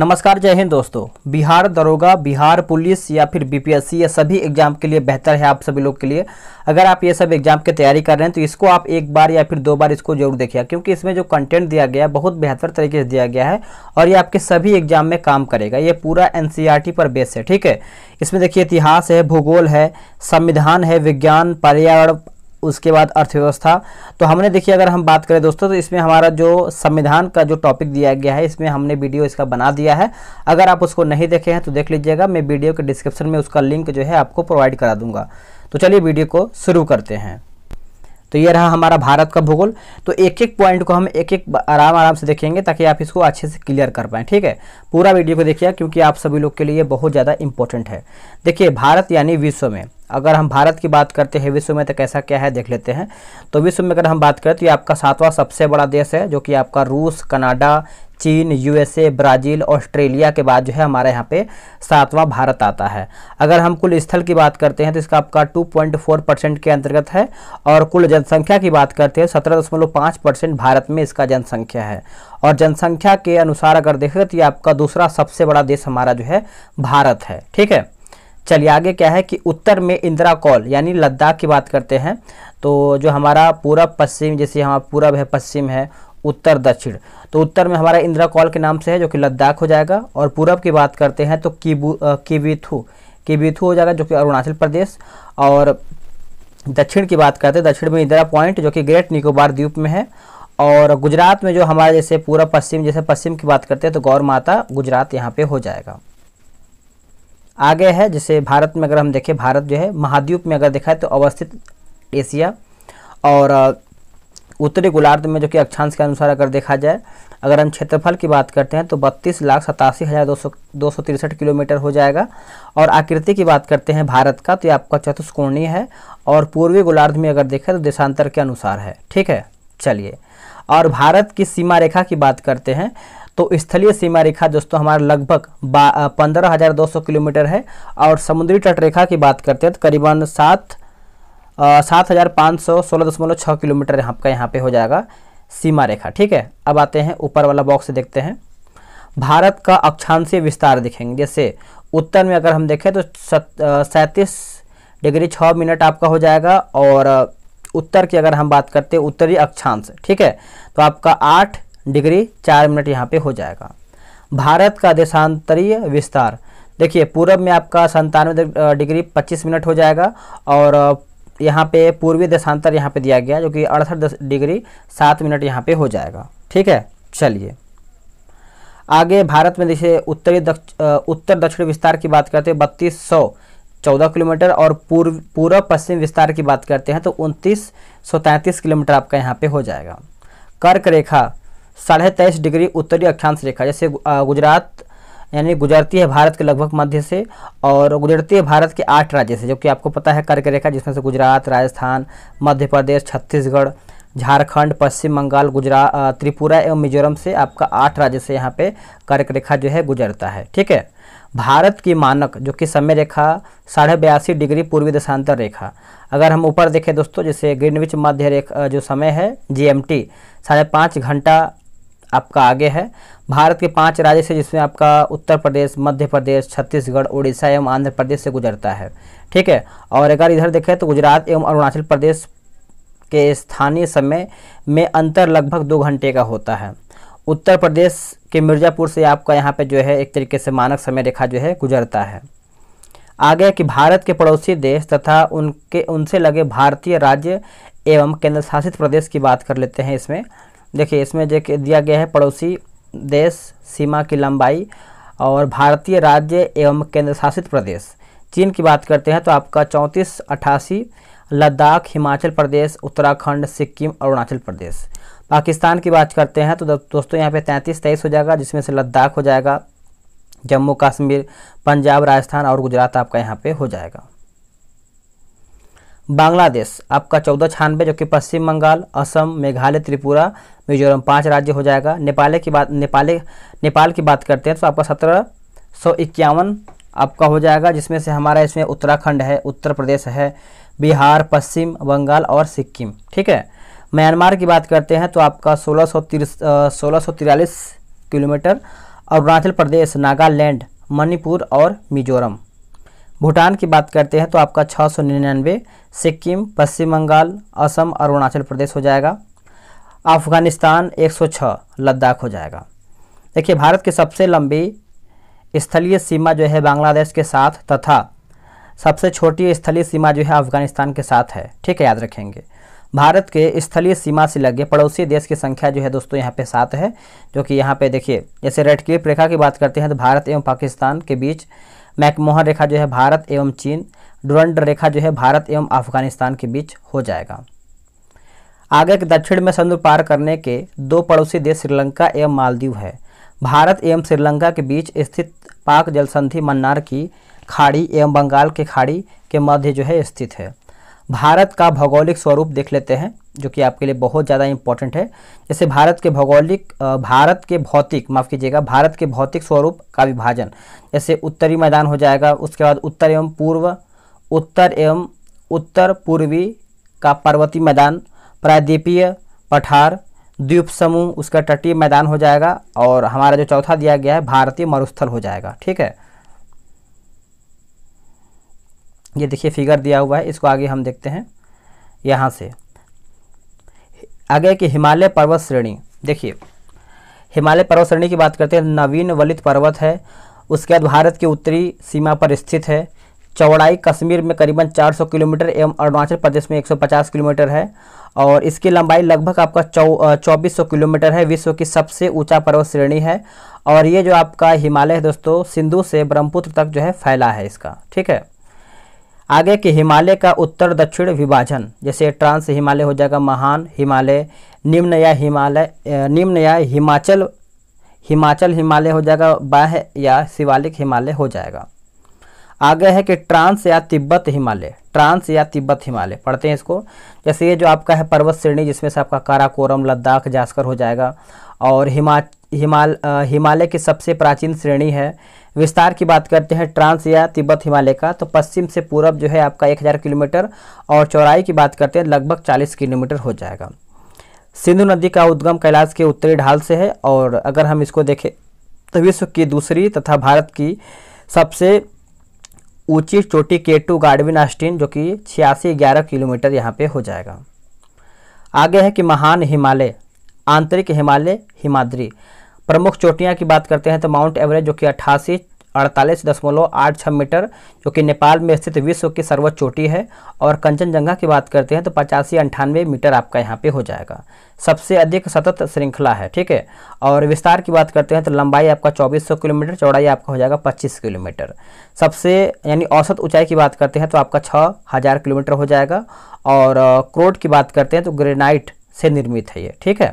नमस्कार जय हिंद दोस्तों बिहार दरोगा बिहार पुलिस या फिर बीपीएससी या सभी एग्जाम के लिए बेहतर है आप सभी लोग के लिए अगर आप ये सब एग्जाम की तैयारी कर रहे हैं तो इसको आप एक बार या फिर दो बार इसको जरूर देखिए क्योंकि इसमें जो कंटेंट दिया गया है बहुत बेहतर तरीके से दिया गया है और ये आपके सभी एग्जाम में काम करेगा ये पूरा एन e पर बेस है ठीक है इसमें देखिए इतिहास है भूगोल है संविधान है विज्ञान पर्यावरण उसके बाद अर्थव्यवस्था तो हमने देखिए अगर हम बात करें दोस्तों तो इसमें हमारा जो संविधान का जो टॉपिक दिया गया है इसमें हमने वीडियो इसका बना दिया है अगर आप उसको नहीं देखे हैं तो देख लीजिएगा मैं वीडियो के डिस्क्रिप्शन में उसका लिंक जो है आपको प्रोवाइड करा दूंगा तो चलिए वीडियो को शुरू करते हैं तो ये रहा हमारा भारत का भूगोल तो एक एक पॉइंट को हम एक एक आराम आराम से देखेंगे ताकि आप इसको अच्छे से क्लियर कर पाएँ ठीक है पूरा वीडियो को देखिए क्योंकि आप सभी लोग के लिए बहुत ज़्यादा इंपॉर्टेंट है देखिए भारत यानी विश्व में अगर हम भारत की बात करते हैं विश्व में तो कैसा क्या है देख लेते हैं तो विश्व में अगर हम बात करें तो ये आपका सातवां सबसे बड़ा देश है जो कि आपका रूस कनाडा चीन यूएसए ब्राज़ील ऑस्ट्रेलिया के बाद जो है हमारे यहाँ पे सातवां भारत आता है अगर हम कुल स्थल की बात करते हैं तो इसका आपका 2.4 परसेंट के अंतर्गत है और कुल जनसंख्या की बात करते हैं सत्रह परसेंट भारत में इसका जनसंख्या है और जनसंख्या के अनुसार अगर देखें तो ये आपका दूसरा सबसे बड़ा देश हमारा जो है भारत है ठीक है चलिए आगे क्या है कि उत्तर में इंदिरा कॉल यानी लद्दाख की बात करते हैं तो जो हमारा पूरा पश्चिम जैसे हमारा पूरब है पश्चिम है उत्तर दक्षिण तो उत्तर में हमारा इंदिरा कॉल के नाम से है जो कि लद्दाख हो जाएगा और पूरब की बात करते हैं तो किबू किबिथू कीवीथू हो जाएगा जो कि अरुणाचल प्रदेश और दक्षिण की बात करते हैं दक्षिण में इंदिरा पॉइंट जो कि ग्रेट निकोबार द्वीप में है और गुजरात में जो हमारे जैसे पूरा पश्चिम जैसे पश्चिम की बात करते हैं तो गौर माता गुजरात यहाँ पे हो जाएगा आगे है जैसे भारत में अगर हम देखें भारत जो है महाद्वीप में अगर देखा है तो अवस्थित एशिया और उत्तरी गोलार्ध में जो कि अक्षांश के अनुसार अगर देखा जाए अगर हम क्षेत्रफल की बात करते हैं तो बत्तीस लाख सतासी हज़ार दो सौ दो सौ तिरसठ किलोमीटर हो जाएगा और आकृति की बात करते हैं भारत का तो ये आपका चतुष्कोणीय है और पूर्वी गोलार्ध में अगर देखें तो देशांतर के अनुसार है ठीक है चलिए और भारत की सीमा रेखा की बात करते हैं तो स्थलीय सीमा रेखा दोस्तों हमारा लगभग पंद्रह हज़ार दो सौ किलोमीटर है और समुद्री तट रेखा की बात करते हैं तो करीबन सात सात हज़ार पाँच सौ सोलह दशमलव छः किलोमीटर आपका यहाँ पे हो जाएगा सीमा रेखा ठीक है अब आते हैं ऊपर वाला बॉक्स देखते हैं भारत का अक्षांशीय विस्तार दिखेंगे जैसे उत्तर में अगर हम देखें तो सैंतीस डिग्री छः मिनट आपका हो जाएगा और उत्तर की अगर हम बात करते हैं उत्तरी अक्षांश ठीक है तो आपका आठ डिग्री चार मिनट यहाँ पे हो जाएगा भारत का देशांतरीय विस्तार देखिए पूरब में आपका संतानवे डिग्री पच्चीस मिनट हो जाएगा और यहाँ पे पूर्वी देशांतर यहाँ पे दिया गया जो कि अड़सठ डिग्री सात मिनट यहाँ पे हो जाएगा ठीक है चलिए आगे भारत में देखिए उत्तरी दक्ष उत्तर दक्षिण विस्तार की बात करते हैं बत्तीस सौ चौदह किलोमीटर और पूर्व पूर्व पश्चिम विस्तार की बात करते हैं तो उनतीस सौ तैंतीस किलोमीटर आपका यहाँ पे हो जाएगा कर्क रेखा साढ़े तेईस डिग्री उत्तरी अक्षांश रेखा जैसे गुजरात यानी गुजरती है भारत के लगभग मध्य से और गुजरती है भारत के आठ राज्य से जो कि आपको पता है कर्क रेखा जिसमें से गुजरात राजस्थान मध्य प्रदेश छत्तीसगढ़ झारखंड पश्चिम बंगाल गुजरात त्रिपुरा एवं मिजोरम से आपका आठ राज्य से यहाँ पे कर्क रेखा जो है गुजरता है ठीक है भारत की मानक जो कि समय रेखा साढ़े बयासी डिग्री पूर्वी दशांतर रेखा अगर हम ऊपर देखें दोस्तों जैसे ग्रीनविच मध्य रेखा जो समय है जीएमटी साढ़े पाँच घंटा आपका आगे है भारत के पांच राज्य से जिसमें आपका उत्तर प्रदेश मध्य प्रदेश छत्तीसगढ़ उड़ीसा एवं आंध्र प्रदेश से गुजरता है ठीक है और अगर इधर देखें तो गुजरात एवं अरुणाचल प्रदेश के स्थानीय समय में अंतर लगभग दो घंटे का होता है उत्तर प्रदेश के मिर्ज़ापुर से आपका यहाँ पे जो है एक तरीके से मानक समय रेखा जो है गुजरता है आगे कि भारत के पड़ोसी देश तथा उनके उनसे लगे भारतीय राज्य एवं केंद्र शासित प्रदेश की बात कर लेते हैं इसमें देखिए इसमें जो दिया गया है पड़ोसी देश सीमा की लंबाई और भारतीय राज्य एवं केंद्र शासित प्रदेश चीन की बात करते हैं तो आपका चौंतीस अट्ठासी लद्दाख हिमाचल प्रदेश उत्तराखंड सिक्किम अरुणाचल प्रदेश पाकिस्तान की बात करते हैं तो दोस्तों यहाँ पे तैंतीस तेईस हो जाएगा जिसमें से लद्दाख हो जाएगा जम्मू कश्मीर पंजाब राजस्थान और गुजरात आपका यहाँ पे हो जाएगा बांग्लादेश आपका चौदह छानबे जो कि पश्चिम बंगाल असम मेघालय त्रिपुरा मिजोरम पांच राज्य हो जाएगा नेपाल की बात नेपाल नेपाल की बात करते हैं तो आपका सत्रह सौ इक्यावन आपका हो जाएगा जिसमें से हमारा इसमें उत्तराखंड है उत्तर प्रदेश है बिहार पश्चिम बंगाल और सिक्किम ठीक है म्यांमार की बात करते हैं तो आपका सोलह सौ सोलह सौ तिरालीस किलोमीटर अरुणाचल प्रदेश नागालैंड मणिपुर और मिजोरम भूटान की बात करते हैं तो आपका छः सौ निन्यानवे सिक्किम पश्चिम बंगाल असम अरुणाचल प्रदेश हो जाएगा अफगानिस्तान 106 लद्दाख हो जाएगा देखिए भारत की सबसे लंबी स्थलीय सीमा जो है बांग्लादेश के साथ तथा सबसे छोटी स्थलीय सीमा जो है अफगानिस्तान के साथ है ठीक है याद रखेंगे भारत के स्थलीय सीमा से लगे पड़ोसी देश की संख्या जो है दोस्तों यहाँ पे सात है जो कि यहाँ पे देखिए जैसे रेड क्लिप रेखा की बात करते हैं तो भारत एवं पाकिस्तान के बीच मैकमोहन रेखा जो है भारत एवं चीन डुरंड रेखा जो है भारत एवं अफगानिस्तान के बीच हो जाएगा आगे के दक्षिण में समुद्र पार करने के दो पड़ोसी देश श्रीलंका एवं मालदीव है भारत एवं श्रीलंका के बीच स्थित पाक जलसंधि मन्नार की खाड़ी एवं बंगाल की खाड़ी के मध्य जो है स्थित है भारत का भौगोलिक स्वरूप देख लेते हैं जो कि आपके लिए बहुत ज़्यादा इंपॉर्टेंट है जैसे भारत के भौगोलिक भारत के भौतिक माफ़ कीजिएगा भारत के भौतिक स्वरूप का विभाजन जैसे उत्तरी मैदान हो जाएगा उसके बाद उत्तर एवं पूर्व उत्तर एवं उत्तर पूर्वी का पर्वतीय मैदान प्रायद्वीपीय पठार द्वीप समूह उसका तटीय मैदान हो जाएगा और हमारा जो चौथा दिया गया है भारतीय मरुस्थल हो जाएगा ठीक है ये देखिए फिगर दिया हुआ है इसको आगे हम देखते हैं यहाँ से आगे कि हिमालय पर्वत श्रेणी देखिए हिमालय पर्वत श्रेणी की बात करते हैं नवीन वलित पर्वत है उसके बाद भारत की उत्तरी सीमा पर स्थित है चौड़ाई कश्मीर में करीबन 400 किलोमीटर एवं अरुणाचल प्रदेश में 150 किलोमीटर है और इसकी लंबाई लगभग आपका चौ चौबीस सौ किलोमीटर है विश्व की सबसे ऊंचा पर्वत श्रेणी है और ये जो आपका हिमालय है दोस्तों सिंधु से ब्रह्मपुत्र तक जो है फैला है इसका ठीक है आगे के हिमालय का उत्तर दक्षिण विभाजन जैसे ट्रांस हिमालय हो जाएगा महान हिमालय निम्न या हिमालय निम्न या हिमाचल हिमाचल हिमालय हो जाएगा बाह या शिवालिक हिमालय हो जाएगा आगे है कि ट्रांस या तिब्बत हिमालय ट्रांस या तिब्बत हिमालय पढ़ते हैं इसको जैसे ये जो आपका है पर्वत श्रेणी जिसमें से आपका काराकोरम लद्दाख जास्कर हो जाएगा और हिमा हिमाल हिमालय की सबसे प्राचीन श्रेणी है विस्तार की बात करते हैं ट्रांस या तिब्बत हिमालय का तो पश्चिम से पूरब जो है आपका 1000 किलोमीटर और चौराई की बात करते हैं लगभग 40 किलोमीटर हो जाएगा सिंधु नदी का उद्गम कैलाश के उत्तरी ढाल से है और अगर हम इसको देखें तो विश्व की दूसरी तथा भारत की सबसे ऊंची चोटी टू गार्डविन आस्टिन जो कि छियासी ग्यारह किलोमीटर यहाँ पे हो जाएगा आगे है कि महान हिमालय आंतरिक हिमालय हिमाद्री प्रमुख चोटियां की बात करते हैं तो माउंट एवरेस्ट जो कि अट्ठासी अड़तालीस दशमलव आठ छः मीटर जो कि नेपाल में स्थित विश्व की सर्वोच्च चोटी है और कंचनजंगा की बात करते हैं तो पचासी अंठानवे मीटर आपका यहाँ पे हो जाएगा सबसे अधिक सतत श्रृंखला है ठीक है और विस्तार की बात करते हैं तो लंबाई आपका 2400 किलोमीटर चौड़ाई आपका हो जाएगा 25 किलोमीटर सबसे यानी औसत ऊंचाई की बात करते हैं तो आपका छः हज़ार किलोमीटर हो जाएगा और क्रोड की बात करते हैं तो ग्रेनाइट से निर्मित है ये ठीक है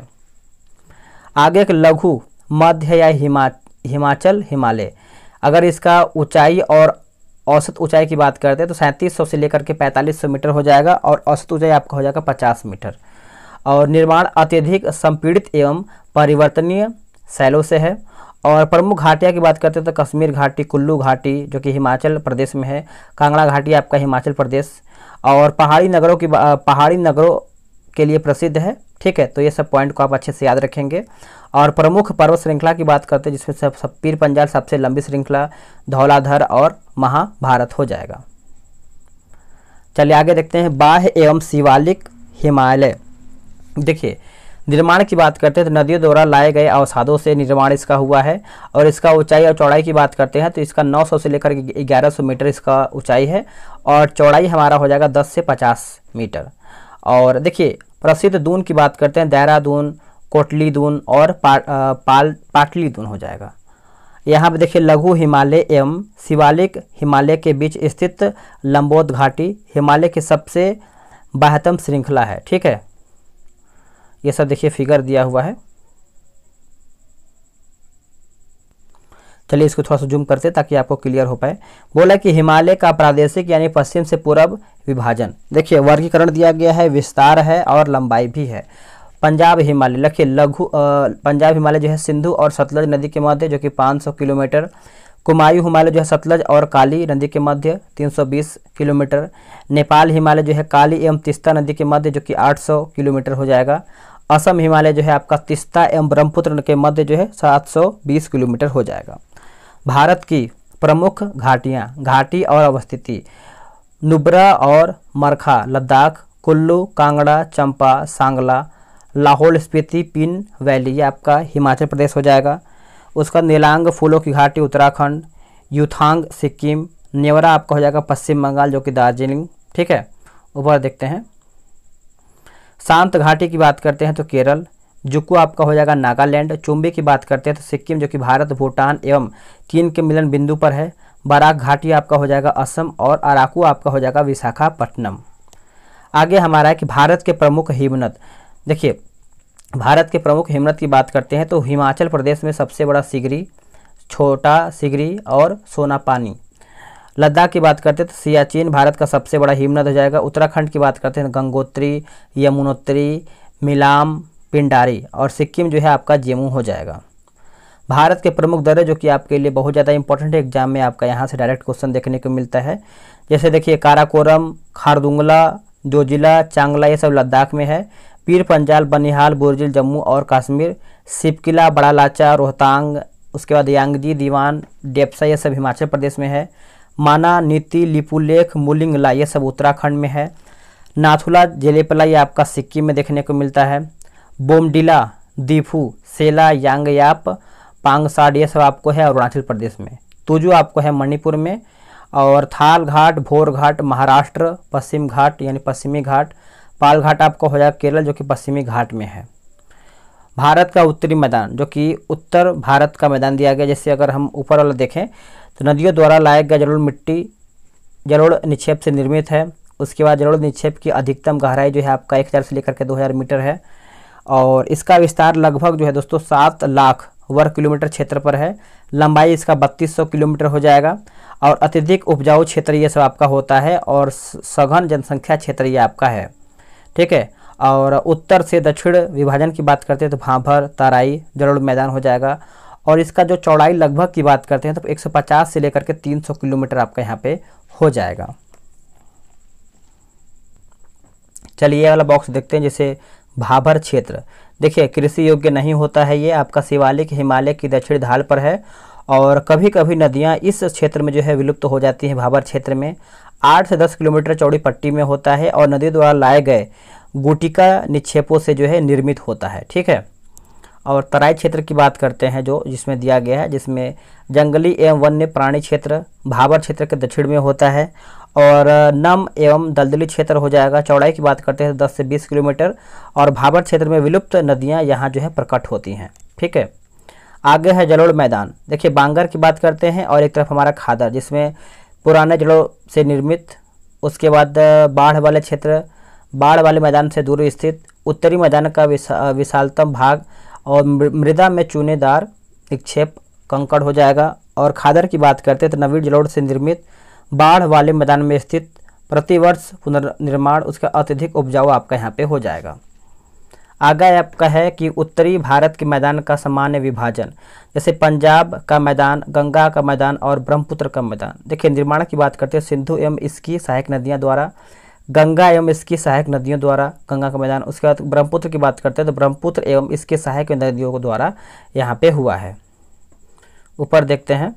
आगे एक लघु मध्य या हिमा हिमाचल हिमालय अगर इसका ऊंचाई और औसत ऊंचाई की बात करते हैं तो सैंतीस से लेकर के 4500 मीटर हो जाएगा और औसत ऊंचाई आपका हो जाएगा 50 मीटर और निर्माण अत्यधिक संपीड़ित एवं परिवर्तनीय सैलों से है और प्रमुख घाटियाँ की बात करते हैं तो कश्मीर घाटी कुल्लू घाटी जो कि हिमाचल प्रदेश में है कांगड़ा घाटी आपका हिमाचल प्रदेश और पहाड़ी नगरों की पहाड़ी नगरों के लिए प्रसिद्ध है ठीक है तो ये सब पॉइंट को आप अच्छे से याद रखेंगे और प्रमुख पर्वत श्रृंखला की बात करते हैं जिसमें सब, सब पीर पंजाल सबसे लंबी श्रृंखला धौलाधर और महाभारत हो जाएगा चलिए आगे देखते हैं बाह्य एवं शिवालिक हिमालय देखिए निर्माण की बात करते हैं तो नदियों द्वारा लाए गए अवसादों से निर्माण इसका हुआ है और इसका ऊंचाई और चौड़ाई की बात करते हैं तो इसका 900 से लेकर 1100 मीटर इसका ऊंचाई है और चौड़ाई हमारा हो जाएगा 10 से 50 मीटर और देखिए प्रसिद्ध दून की बात करते हैं देहरादून कोटली दून और पाल पाटली दून हो जाएगा यहाँ पर देखिए लघु हिमालय एवं शिवालिक हिमालय के बीच स्थित लंबोद घाटी हिमालय की सबसे बहतम श्रृंखला है ठीक है ये सब देखिए फिगर दिया हुआ है चलिए इसको थोड़ा सा जूम करते ताकि आपको क्लियर हो पाए बोला कि हिमालय का प्रादेशिक यानी पश्चिम से पूर्व विभाजन देखिए वर्गीकरण दिया गया है विस्तार है और लंबाई भी है पंजाब हिमालय लखिए लघु पंजाब हिमालय जो है सिंधु और सतलज नदी के मध्य जो कि 500 किलोमीटर कुमायूं हिमालय जो है सतलज और काली नदी के मध्य 320 किलोमीटर नेपाल हिमालय जो है काली एवं तिस्ता नदी के मध्य जो कि 800 किलोमीटर हो जाएगा असम हिमालय जो है आपका तिस्ता एवं ब्रह्मपुत्र के मध्य जो है सात किलोमीटर हो जाएगा भारत की प्रमुख घाटियाँ घाटी और अवस्थिति नुब्रा और मरखा लद्दाख कुल्लू कांगड़ा चंपा सांगला लाहौल स्पीति पिन वैली ये आपका हिमाचल प्रदेश हो जाएगा उसका नीलांग फूलों की घाटी उत्तराखंड यूथांग सिक्किम नेवरा आपका हो जाएगा पश्चिम बंगाल जो कि दार्जिलिंग ठीक है ऊपर देखते हैं शांत घाटी की बात करते हैं तो केरल जुकू आपका हो जाएगा नागालैंड चुम्बे की बात करते हैं तो सिक्किम जो कि भारत भूटान एवं चीन के मिलन बिंदु पर है बराक घाटी आपका हो जाएगा असम और अराकू आपका हो जाएगा विशाखापट्टनम आगे हमारा है कि भारत के प्रमुख हिमनत देखिए भारत के प्रमुख हिमनत की बात करते हैं तो हिमाचल प्रदेश में सबसे बड़ा सिगरी छोटा सिगरी और सोनापानी लद्दाख की बात करते हैं तो सियाचिन भारत का सबसे बड़ा हिमनद हो जाएगा उत्तराखंड की बात करते हैं तो गंगोत्री यमुनोत्री मिलाम पिंडारी और सिक्किम जो है आपका जेमू हो जाएगा भारत के प्रमुख दर जो कि आपके लिए बहुत ज़्यादा इंपॉर्टेंट है एग्जाम में आपका यहाँ से डायरेक्ट क्वेश्चन देखने को मिलता है जैसे देखिए काराकोरम खारदुंगला जोजिला चांगला ये सब लद्दाख में है पीर पंजाल बनिहाल बुरजिल जम्मू और कश्मीर सिपकिला बड़ा लाचा रोहतांग उसके बाद यांगजी दीवान डेप्सा ये सब हिमाचल प्रदेश में है माना नीति लिपुलेख मुलिंगला ये सब उत्तराखंड में है नाथुला जेलेपला ये आपका सिक्किम में देखने को मिलता है बोमडिला दीफू सेला यांगयाप पांगसाड ये सब आपको है अरुणाचल प्रदेश में तुजू आपको है मणिपुर में और थाल घाट भोर घाट महाराष्ट्र पश्चिम घाट यानी पश्चिमी घाट पाल घाट आपको हो जाएगा केरल जो कि पश्चिमी घाट में है भारत का उत्तरी मैदान जो कि उत्तर भारत का मैदान दिया गया जैसे अगर हम ऊपर वाला देखें तो नदियों द्वारा लाया गया जलोढ़ मिट्टी जलोढ़ निक्षेप से निर्मित है उसके बाद जलोढ़ निक्षेप की अधिकतम गहराई जो है आपका एक हज़ार से लेकर के दो हज़ार मीटर है और इसका विस्तार लगभग जो है दोस्तों सात लाख वर्ग किलोमीटर क्षेत्र पर है लंबाई इसका 3200 किलोमीटर हो जाएगा और अत्यधिक उपजाऊ क्षेत्र ये सब आपका होता है और सघन जनसंख्या क्षेत्र ये आपका है ठीक है और उत्तर से दक्षिण विभाजन की बात करते हैं तो भाभर तराई जरूर मैदान हो जाएगा और इसका जो चौड़ाई लगभग की बात करते हैं तो 150 से लेकर के 300 किलोमीटर आपका यहाँ पे हो जाएगा चलिए ये वाला बॉक्स देखते हैं जैसे भाभर क्षेत्र देखिए कृषि योग्य नहीं होता है ये आपका शिवालिक हिमालय की दक्षिण ढाल पर है और कभी कभी नदियाँ इस क्षेत्र में जो है विलुप्त तो हो जाती हैं भाभर क्षेत्र में आठ से दस किलोमीटर चौड़ी पट्टी में होता है और नदी द्वारा लाए गए गुटिका निक्षेपों से जो है निर्मित होता है ठीक है और तराई क्षेत्र की बात करते हैं जो जिसमें दिया गया है जिसमें जंगली एवं वन्य प्राणी क्षेत्र भाबर क्षेत्र के दक्षिण में होता है और नम एवं दलदली क्षेत्र हो जाएगा चौड़ाई की बात करते हैं तो दस से बीस किलोमीटर और भाबर क्षेत्र में विलुप्त नदियाँ यहाँ जो है प्रकट होती हैं ठीक है आगे है जलोड़ मैदान देखिए बांगर की बात करते हैं और एक तरफ हमारा खादर जिसमें पुराने जड़ों से निर्मित उसके बाद बाढ़ वाले क्षेत्र बाढ़ वाले मैदान से दूर स्थित उत्तरी मैदान का विशा, विशालतम भाग और मृदा में चूनेदार निक्षेप कंकड़ हो जाएगा और खादर की बात करते हैं तो नवीन जलोड़ से निर्मित बाढ़ वाले मैदान में स्थित प्रतिवर्ष पुनर्निर्माण उसका अत्यधिक उपजाऊ आपका यहाँ पे हो जाएगा आगे आपका है कि उत्तरी भारत के मैदान का सामान्य विभाजन जैसे पंजाब का मैदान गंगा का मैदान और ब्रह्मपुत्र का मैदान देखिए निर्माण की बात करते हैं सिंधु एवं इसकी सहायक नदियाँ द्वारा गंगा एवं इसकी सहायक नदियों द्वारा गंगा का मैदान उसके बाद ब्रह्मपुत्र की बात करते हैं तो ब्रह्मपुत्र एवं इसके सहायक नदियों के द्वारा यहाँ पे हुआ है ऊपर देखते हैं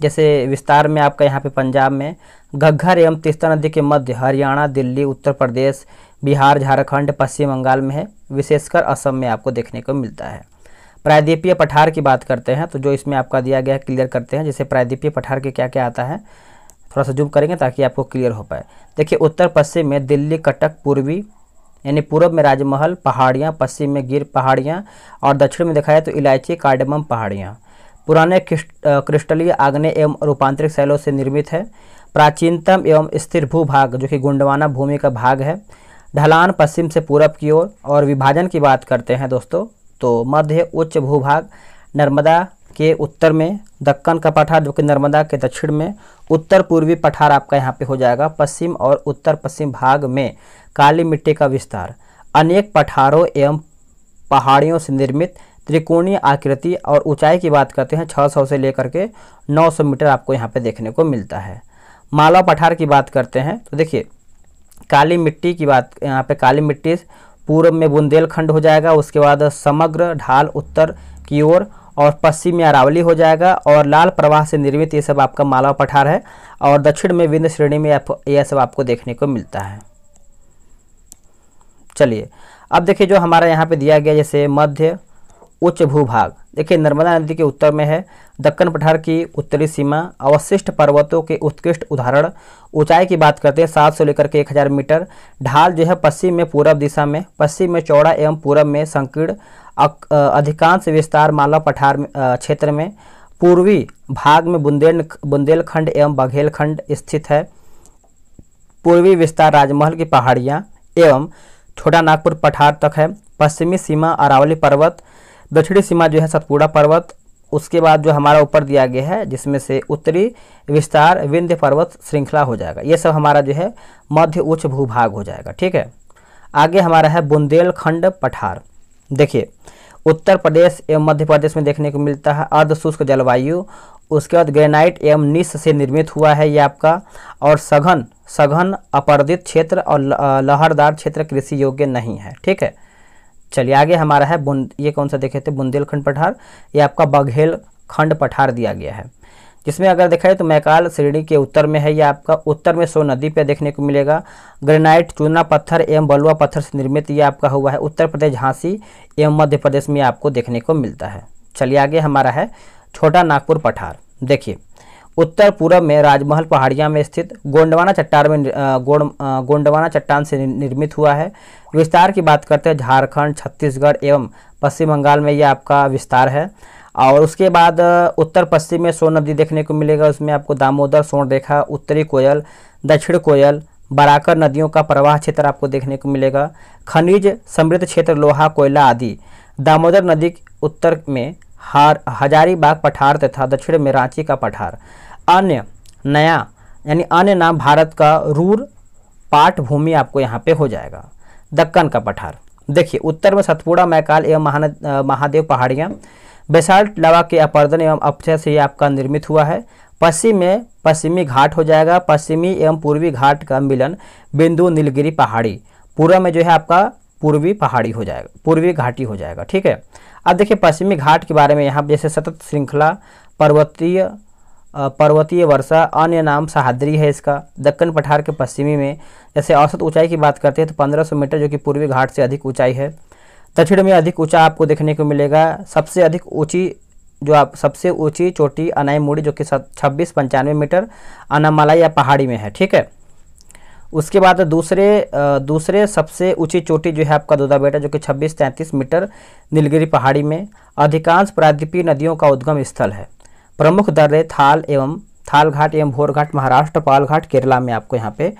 जैसे विस्तार में आपका यहाँ पे पंजाब में घग्घर एवं तीस्ता नदी के मध्य हरियाणा दिल्ली उत्तर प्रदेश बिहार झारखंड पश्चिम बंगाल में है विशेषकर असम में आपको देखने को मिलता है प्रायद्वीपीय पठार की बात करते हैं तो जो इसमें आपका दिया गया क्लियर करते हैं जैसे प्रायद्वीपीय पठार के क्या क्या आता है थोड़ा सा जूम करेंगे ताकि आपको क्लियर हो पाए देखिए उत्तर पश्चिम में दिल्ली कटक पूर्वी यानी पूर्व में राजमहल पहाड़ियाँ पश्चिम में गिर पहाड़ियाँ और दक्षिण में देखा जाए तो इलायची कार्डमम पहाड़ियाँ पुराने क्रिस्टलीय आग्ने एवं रूपांतरिक शैलों से निर्मित है प्राचीनतम एवं स्थिर भूभाग जो कि गुंडवाना भूमि का भाग है ढलान पश्चिम से पूरब की ओर और, और विभाजन की बात करते हैं दोस्तों तो मध्य उच्च भूभाग नर्मदा के उत्तर में दक्कन का पठार जो कि नर्मदा के दक्षिण में उत्तर पूर्वी पठार आपका यहाँ पे हो जाएगा पश्चिम और उत्तर पश्चिम भाग में काली मिट्टी का विस्तार अनेक पठारों एवं पहाड़ियों से निर्मित त्रिकोणीय आकृति और ऊंचाई की बात करते हैं 600 से लेकर के 900 मीटर आपको यहाँ पे देखने को मिलता है मालवा पठार की बात करते हैं तो देखिए काली मिट्टी की बात यहाँ पे काली मिट्टी पूर्व में बुंदेलखंड हो जाएगा उसके बाद समग्र ढाल उत्तर की ओर और पश्चिम में अरावली हो जाएगा और लाल प्रवाह से निर्मित ये सब आपका मालवा पठार है और दक्षिण में विंध्य श्रेणी में यह सब आपको देखने को मिलता है चलिए अब देखिए जो हमारा यहाँ पे दिया गया जैसे मध्य उच्च भूभाग देखिए नर्मदा नदी के उत्तर में है दक्कन पठार की उत्तरी सीमा अवशिष्ट पर्वतों के उत्कृष्ट उदाहरण ऊंचाई की बात करते हैं सात सौ लेकर के एक हज़ार मीटर ढाल जो है पश्चिम में पूरब दिशा में पश्चिम में चौड़ा एवं पूरब में संकीर्ण अधिकांश विस्तार माला पठार क्षेत्र में पूर्वी भाग में बुंदेल बुंदेलखंड एवं बघेलखंड स्थित है पूर्वी विस्तार राजमहल की पहाड़ियाँ एवं छोटा नागपुर पठार तक है पश्चिमी सीमा अरावली पर्वत दक्षिणी सीमा जो है सतपुड़ा पर्वत उसके बाद जो हमारा ऊपर दिया गया है जिसमें से उत्तरी विस्तार विंध्य पर्वत श्रृंखला हो जाएगा ये सब हमारा जो है मध्य उच्च भूभाग हो जाएगा ठीक है आगे हमारा है बुंदेलखंड पठार देखिए उत्तर प्रदेश एवं मध्य प्रदेश में देखने को मिलता है अर्धशुष्क जलवायु उसके बाद ग्रेनाइट एवं निस से निर्मित हुआ है ये आपका और सघन सघन अपर्दित क्षेत्र और लहरदार क्षेत्र कृषि योग्य नहीं है ठीक है चलिए आगे हमारा है बुंद ये कौन सा देखे थे बुंदेलखंड पठार ये आपका बघेल खंड पठार दिया गया है जिसमें अगर देखा जाए तो मैकाल श्रेणी के उत्तर में है यह आपका उत्तर में सो नदी पे देखने को मिलेगा ग्रेनाइट चूना पत्थर एवं बलुआ पत्थर से निर्मित ये आपका हुआ है उत्तर प्रदेश झांसी एवं मध्य प्रदेश में आपको देखने को मिलता है चलिए आगे हमारा है छोटा नागपुर पठार देखिए उत्तर पूर्व में राजमहल पहाड़ियाँ में स्थित गोंडवाना चट्टान में गोंड गोंडवाना चट्टान से निर्मित हुआ है विस्तार की बात करते हैं झारखंड छत्तीसगढ़ एवं पश्चिम बंगाल में ये आपका विस्तार है और उसके बाद उत्तर पश्चिम में सोन नदी देखने को मिलेगा उसमें आपको दामोदर सोन रेखा उत्तरी कोयल दक्षिण कोयल बराकर नदियों का प्रवाह क्षेत्र आपको देखने को मिलेगा खनिज समृद्ध क्षेत्र लोहा कोयला आदि दामोदर नदी उत्तर में हार हजारीबाग पठार तथा दक्षिण में रांची का पठार अन्य नया यानी अन्य नाम भारत का रूर पाठ भूमि आपको यहाँ पे हो जाएगा दक्कन का पठार देखिए उत्तर में सतपुड़ा मैकाल एवं महान महादेव पहाड़ियाँ बेसाल्ट लवा के अपर्दन एवं अपचय से आपका निर्मित हुआ है पश्चिम में पश्चिमी घाट हो जाएगा पश्चिमी एवं पूर्वी घाट का मिलन बिंदु नीलगिरी पहाड़ी पूर्व में जो है आपका पूर्वी पहाड़ी हो जाएगा पूर्वी घाटी हो जाएगा ठीक है अब देखिए पश्चिमी घाट के बारे में यहाँ जैसे सतत श्रृंखला पर्वतीय पर्वतीय वर्षा अन्य नाम सहाद्री है इसका दक्कन पठार के पश्चिमी में जैसे औसत ऊंचाई की बात करते हैं तो 1500 मीटर जो कि पूर्वी घाट से अधिक ऊंचाई है दक्षिण में अधिक ऊंचा आपको देखने को मिलेगा सबसे अधिक ऊंची जो आप सबसे ऊंची चोटी अनाईमुड़ी जो कि छब्बीस पंचानवे मीटर अनामलाई या पहाड़ी में है ठीक है उसके बाद दूसरे दूसरे सबसे ऊंची चोटी जो है आपका बेटा जो कि 26-33 मीटर नीलगिरी पहाड़ी में अधिकांश प्रायद्वीपीय नदियों का उद्गम स्थल है प्रमुख दर्रे थाल एवं थाल घाट एवं भोर घाट महाराष्ट्र पाल घाट केरला में आपको यहाँ पे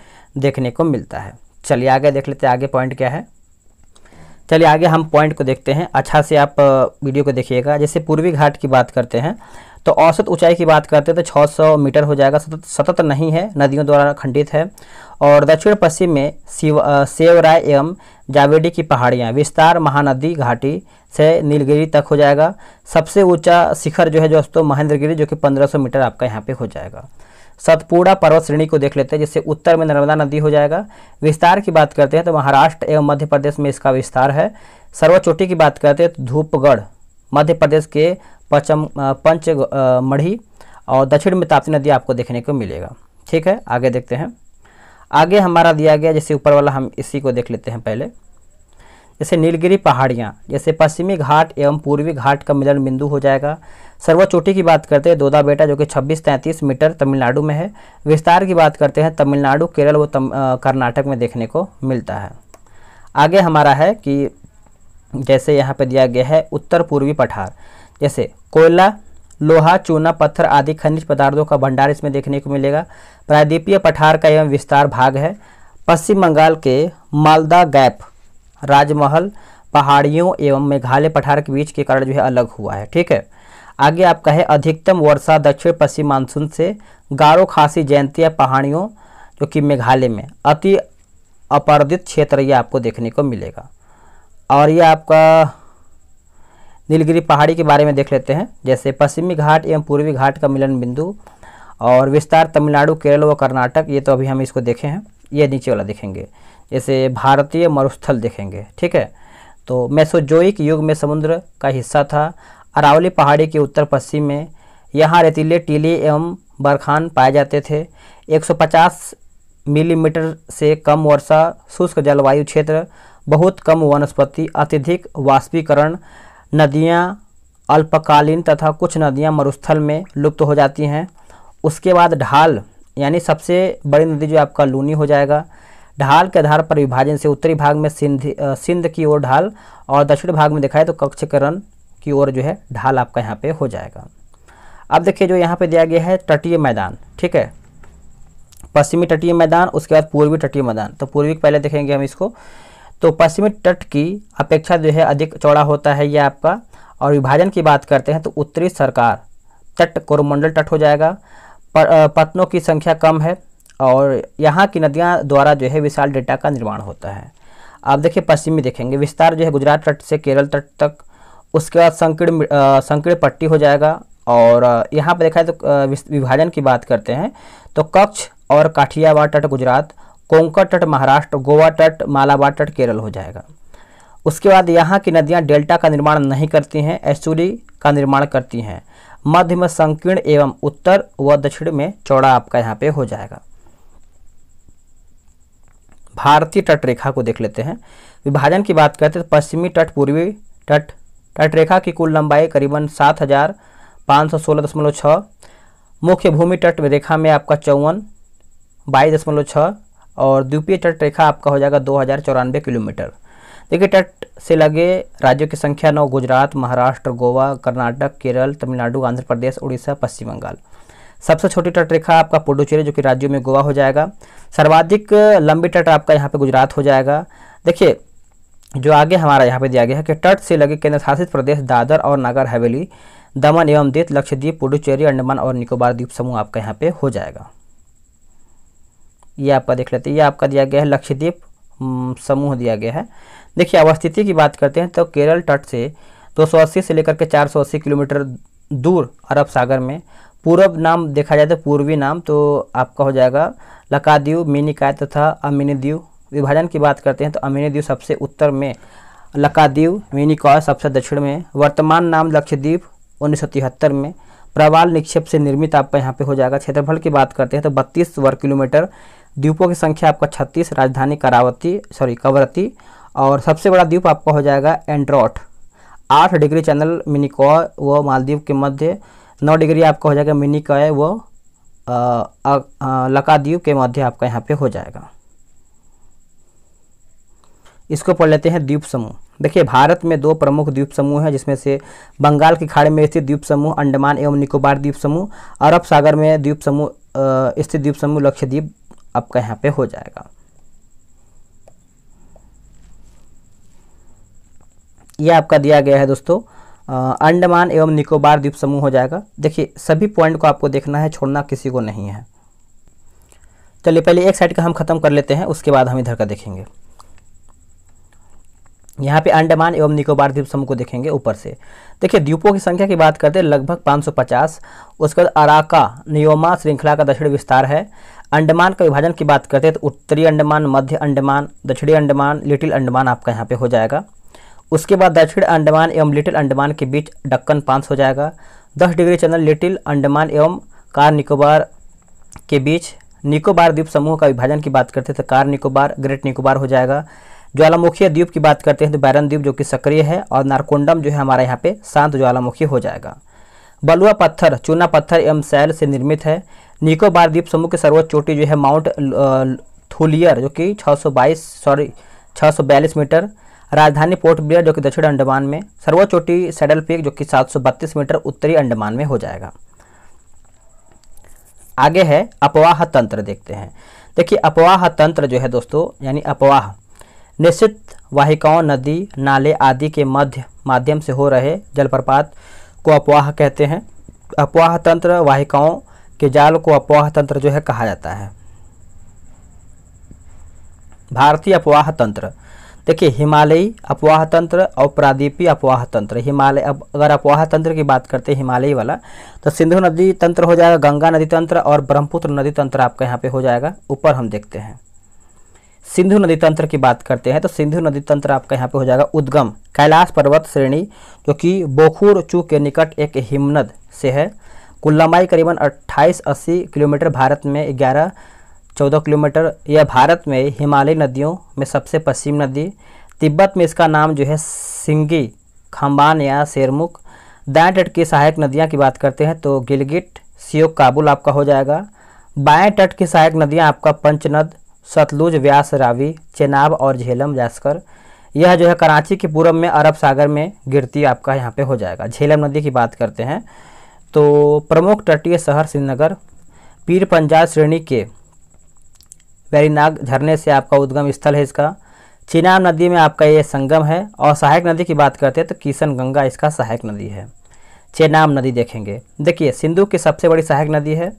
देखने को मिलता है चलिए आगे देख लेते हैं आगे पॉइंट क्या है चलिए आगे हम पॉइंट को देखते हैं अच्छा से आप वीडियो को देखिएगा जैसे पूर्वी घाट की बात करते हैं तो औसत ऊंचाई की बात करते हैं तो 600 मीटर हो जाएगा सतत सतत नहीं है नदियों द्वारा खंडित है और दक्षिण पश्चिम में शिव सेवराय एवं जावेडी की पहाड़ियाँ विस्तार महानदी घाटी से नीलगिरी तक हो जाएगा सबसे ऊंचा शिखर जो है दोस्तों महेंद्रगिरी जो कि 1500 मीटर आपका यहाँ पे हो जाएगा सतपुड़ा पर्वत श्रेणी को देख लेते हैं जिससे उत्तर में नर्मदा नदी हो जाएगा विस्तार की बात करते हैं तो महाराष्ट्र एवं मध्य प्रदेश में इसका विस्तार है सर्वचोटी की बात करते हैं तो धूपगढ़ मध्य प्रदेश के पचम पंच मढ़ी और दक्षिण में ताप्ती नदी आपको देखने को मिलेगा ठीक है आगे देखते हैं आगे हमारा दिया गया जैसे ऊपर वाला हम इसी को देख लेते हैं पहले जैसे नीलगिरी पहाड़ियाँ जैसे पश्चिमी घाट एवं पूर्वी घाट का मिलन बिंदु हो जाएगा सर्वोच्च चोटी की बात करते हैं दोदा बेटा जो कि 26-33 मीटर तमिलनाडु में है विस्तार की बात करते हैं तमिलनाडु केरल व कर्नाटक में देखने को मिलता है आगे हमारा है कि जैसे यहाँ पर दिया गया है उत्तर पूर्वी पठार जैसे कोयला लोहा चूना पत्थर आदि खनिज पदार्थों का भंडार इसमें देखने को मिलेगा प्रायद्वीपीय पठार का एवं विस्तार भाग है पश्चिम बंगाल के मालदा गैप राजमहल पहाड़ियों एवं मेघालय पठार के बीच के कारण जो है अलग हुआ है ठीक है आगे आप कहे अधिकतम वर्षा दक्षिण पश्चिम मानसून से गारो खासी जयंतिया पहाड़ियों जो कि मेघालय में अति अपर्दित क्षेत्र यह आपको देखने को मिलेगा और ये आपका नीलगिरी पहाड़ी के बारे में देख लेते हैं जैसे पश्चिमी घाट एवं पूर्वी घाट का मिलन बिंदु और विस्तार तमिलनाडु केरल व कर्नाटक ये तो अभी हम इसको देखे हैं ये नीचे वाला देखेंगे जैसे भारतीय मरुस्थल देखेंगे ठीक है तो मैसोजोई युग में समुद्र का हिस्सा था अरावली पहाड़ी के उत्तर पश्चिम में यहाँ रेतीले टीले एवं बरखान पाए जाते थे 150 मिलीमीटर mm से कम वर्षा शुष्क जलवायु क्षेत्र बहुत कम वनस्पति अत्यधिक वाष्पीकरण नदियाँ अल्पकालीन तथा कुछ नदियाँ मरुस्थल में लुप्त हो जाती हैं उसके बाद ढाल यानी सबसे बड़ी नदी जो आपका लूनी हो जाएगा ढाल के आधार पर विभाजन से उत्तरी भाग में सिंध सिंध की ओर ढाल और दक्षिण भाग में दिखाए तो कक्षकरण की ओर जो है ढाल आपका यहाँ पे हो जाएगा अब देखिए जो यहाँ पे दिया गया है तटीय मैदान ठीक है पश्चिमी तटीय मैदान उसके बाद पूर्वी तटीय मैदान तो पूर्वी पहले देखेंगे हम इसको तो पश्चिमी तट की अपेक्षा जो है अधिक चौड़ा होता है यह आपका और विभाजन की बात करते हैं तो उत्तरी सरकार तट कोरोमंडल तट हो जाएगा पर, पत्नों की संख्या कम है और यहाँ की नदियाँ द्वारा जो है विशाल डेटा का निर्माण होता है आप देखिए पश्चिमी देखेंगे विस्तार जो है गुजरात तट से केरल तट तक उसके बाद संकीर्ण संकीर्ण पट्टी हो जाएगा और यहाँ पर देखा है तो विभाजन की बात करते हैं तो कक्ष और काठियावाड़ तट गुजरात कोंकण तट महाराष्ट्र गोवा तट मालाबार तट केरल हो जाएगा उसके बाद यहाँ की नदियाँ डेल्टा का निर्माण नहीं करती हैं एस्चुरी का निर्माण करती हैं मध्य में संकीर्ण एवं उत्तर व दक्षिण में चौड़ा आपका यहाँ पे हो जाएगा भारतीय तटरेखा को देख लेते हैं विभाजन की बात करते हैं तो पश्चिमी तट पूर्वी तट तटरेखा की कुल लंबाई करीबन सात हज़ार पाँच सौ सोलह दशमलव छः मुख्य भूमि तट रेखा में आपका चौवन बाईस दशमलव छः और द्वीपीय तट रेखा आपका हो जाएगा दो किलोमीटर देखिए तट से लगे राज्यों की संख्या नौ गुजरात महाराष्ट्र गोवा कर्नाटक केरल तमिलनाडु आंध्र प्रदेश उड़ीसा पश्चिम बंगाल सबसे छोटी तट रेखा आपका पुडुचेरी जो कि राज्यों में गोवा हो जाएगा सर्वाधिक लंबी तट आपका यहाँ पे गुजरात हो जाएगा देखिए जो आगे हमारा यहाँ पे दिया गया है कि तट से लगे केंद्र शासित प्रदेश दादर और नगर हवेली दमन एवं दीत लक्षद्वीप पुडुचेरी अंडमान और निकोबार द्वीप समूह आपका यहाँ पे हो जाएगा ये आपका देख लेते हैं ये आपका दिया गया है लक्षद्वीप हम्म, समूह दिया गया है देखिए अवस्थिति की बात करते हैं तो केरल तट से 280 से लेकर के 480 किलोमीटर दूर अरब सागर में पूर्व नाम देखा जाए तो पूर्वी नाम तो आपका हो जाएगा लकादीव मिनिकाय तथा अमिनीद्यू विभाजन की बात करते हैं तो अमिनीद्यू सबसे उत्तर में लकादीव मिनिकॉय सबसे दक्षिण में वर्तमान नाम लक्षद्वीप उन्नीस में प्रवाल निक्षेप से निर्मित आपका यहाँ पे हो जाएगा क्षेत्रफल की बात करते हैं तो बत्तीस वर्ग किलोमीटर द्वीपों की संख्या आपका छत्तीस राजधानी करावती सॉरी कवरती और सबसे बड़ा द्वीप आपका हो जाएगा एंड्रॉट आठ डिग्री चैनल मिनिकॉय व मालदीव के मध्य नौ डिग्री आपका हो जाएगा मिनिकॉय व लकाद्वीप के मध्य आपका यहाँ पे हो जाएगा इसको पढ़ लेते हैं द्वीप समूह देखिए भारत में दो प्रमुख द्वीप समूह हैं जिसमें से बंगाल की खाड़ी में स्थित द्वीप समूह अंडमान एवं निकोबार द्वीप समूह अरब सागर में द्वीप समूह स्थित द्वीप समूह लक्षद्वीप आपका यहाँ पे हो जाएगा यह आपका दिया गया है दोस्तों अंडमान एवं निकोबार द्वीप समूह हो जाएगा देखिए सभी पॉइंट को आपको देखना है छोड़ना किसी को नहीं है चलिए पहले एक साइड का हम ख़त्म कर लेते हैं उसके बाद हम इधर का देखेंगे यहाँ पे अंडमान एवं निकोबार द्वीप समूह को देखेंगे ऊपर से देखिए द्वीपों की संख्या की बात करते हैं लगभग 550 उसके बाद अराका नियोमा श्रृंखला का दक्षिण विस्तार है अंडमान का विभाजन की बात करते हैं तो उत्तरी अंडमान मध्य अंडमान दक्षिणी अंडमान लिटिल अंडमान आपका यहाँ पे हो जाएगा उसके बाद दक्षिण अंडमान एवं लिटिल अंडमान के बीच डक्कन पांच हो जाएगा दस डिग्री चैनल लिटिल अंडमान एवं कार निकोबार के बीच निकोबार द्वीप समूह का विभाजन की बात करते हैं तो कार निकोबार ग्रेट निकोबार हो जाएगा ज्वालामुखी द्वीप की बात करते हैं तो बैरन द्वीप जो कि सक्रिय है और नारकोंडम जो है हमारा यहाँ पे शांत ज्वालामुखी हो जाएगा बलुआ पत्थर चूना पत्थर एवं सैल से निर्मित है निकोबार द्वीप समूह की सर्वोच्च चोटी जो है माउंट थुलियर जो कि 622 सॉरी 642 मीटर राजधानी पोर्ट ब्लेयर जो कि दक्षिण अंडमान में सर्वोच्च चोटी सैडल पीक जो कि सात मीटर उत्तरी अंडमान में हो जाएगा आगे है अपवाह तंत्र देखते हैं देखिए अपवाह तंत्र जो है दोस्तों यानी अपवाह निश्चित वाहिकाओं नदी नाले आदि के मध्य माध्यम से हो रहे जलप्रपात को अपवाह कहते हैं अपवाह तंत्र वाहिकाओं के जाल को अपवाह तंत्र जो है कहा जाता है भारतीय अपवाह तंत्र देखिए हिमालयी अपवाह तंत्र और प्रादीपी अपवाह तंत्र हिमालय अब अगर अपवाह तंत्र की बात करते हैं हिमालयी वाला तो सिंधु नदी तंत्र हो जाएगा गंगा नदी तंत्र और ब्रह्मपुत्र नदी तंत्र आपका यहाँ पे हो जाएगा ऊपर हम देखते हैं सिंधु नदी तंत्र की बात करते हैं तो सिंधु नदी तंत्र आपका यहाँ पे हो जाएगा उद्गम कैलाश पर्वत श्रेणी जो कि चू के निकट एक हिमनद से है कुल लंबाई करीबन अस्सी किलोमीटर भारत में 11 14 किलोमीटर यह भारत में हिमालयी नदियों में सबसे पश्चिम नदी तिब्बत में इसका नाम जो है सिंगी खम्बान या शेरमुख दाएँ तट की सहायक नदियाँ की बात करते हैं तो गिलगिट सियो काबुल आपका हो जाएगा बाएँ तट की सहायक नदियाँ आपका पंचनद सतलुज व्यास रावी चेनाब और झेलम जासकर यह जो है कराची के पूर्व में अरब सागर में गिरती आपका यहाँ पे हो जाएगा झेलम नदी की बात करते हैं तो प्रमुख तटीय शहर श्रीनगर पीर पंजाब श्रेणी के वेरीनाग झरने से आपका उद्गम स्थल है इसका चिनाब नदी में आपका ये संगम है और सहायक नदी की बात करते हैं तो किशन गंगा इसका सहायक नदी है चेनाब नदी देखेंगे देखिए सिंधु की सबसे बड़ी सहायक नदी है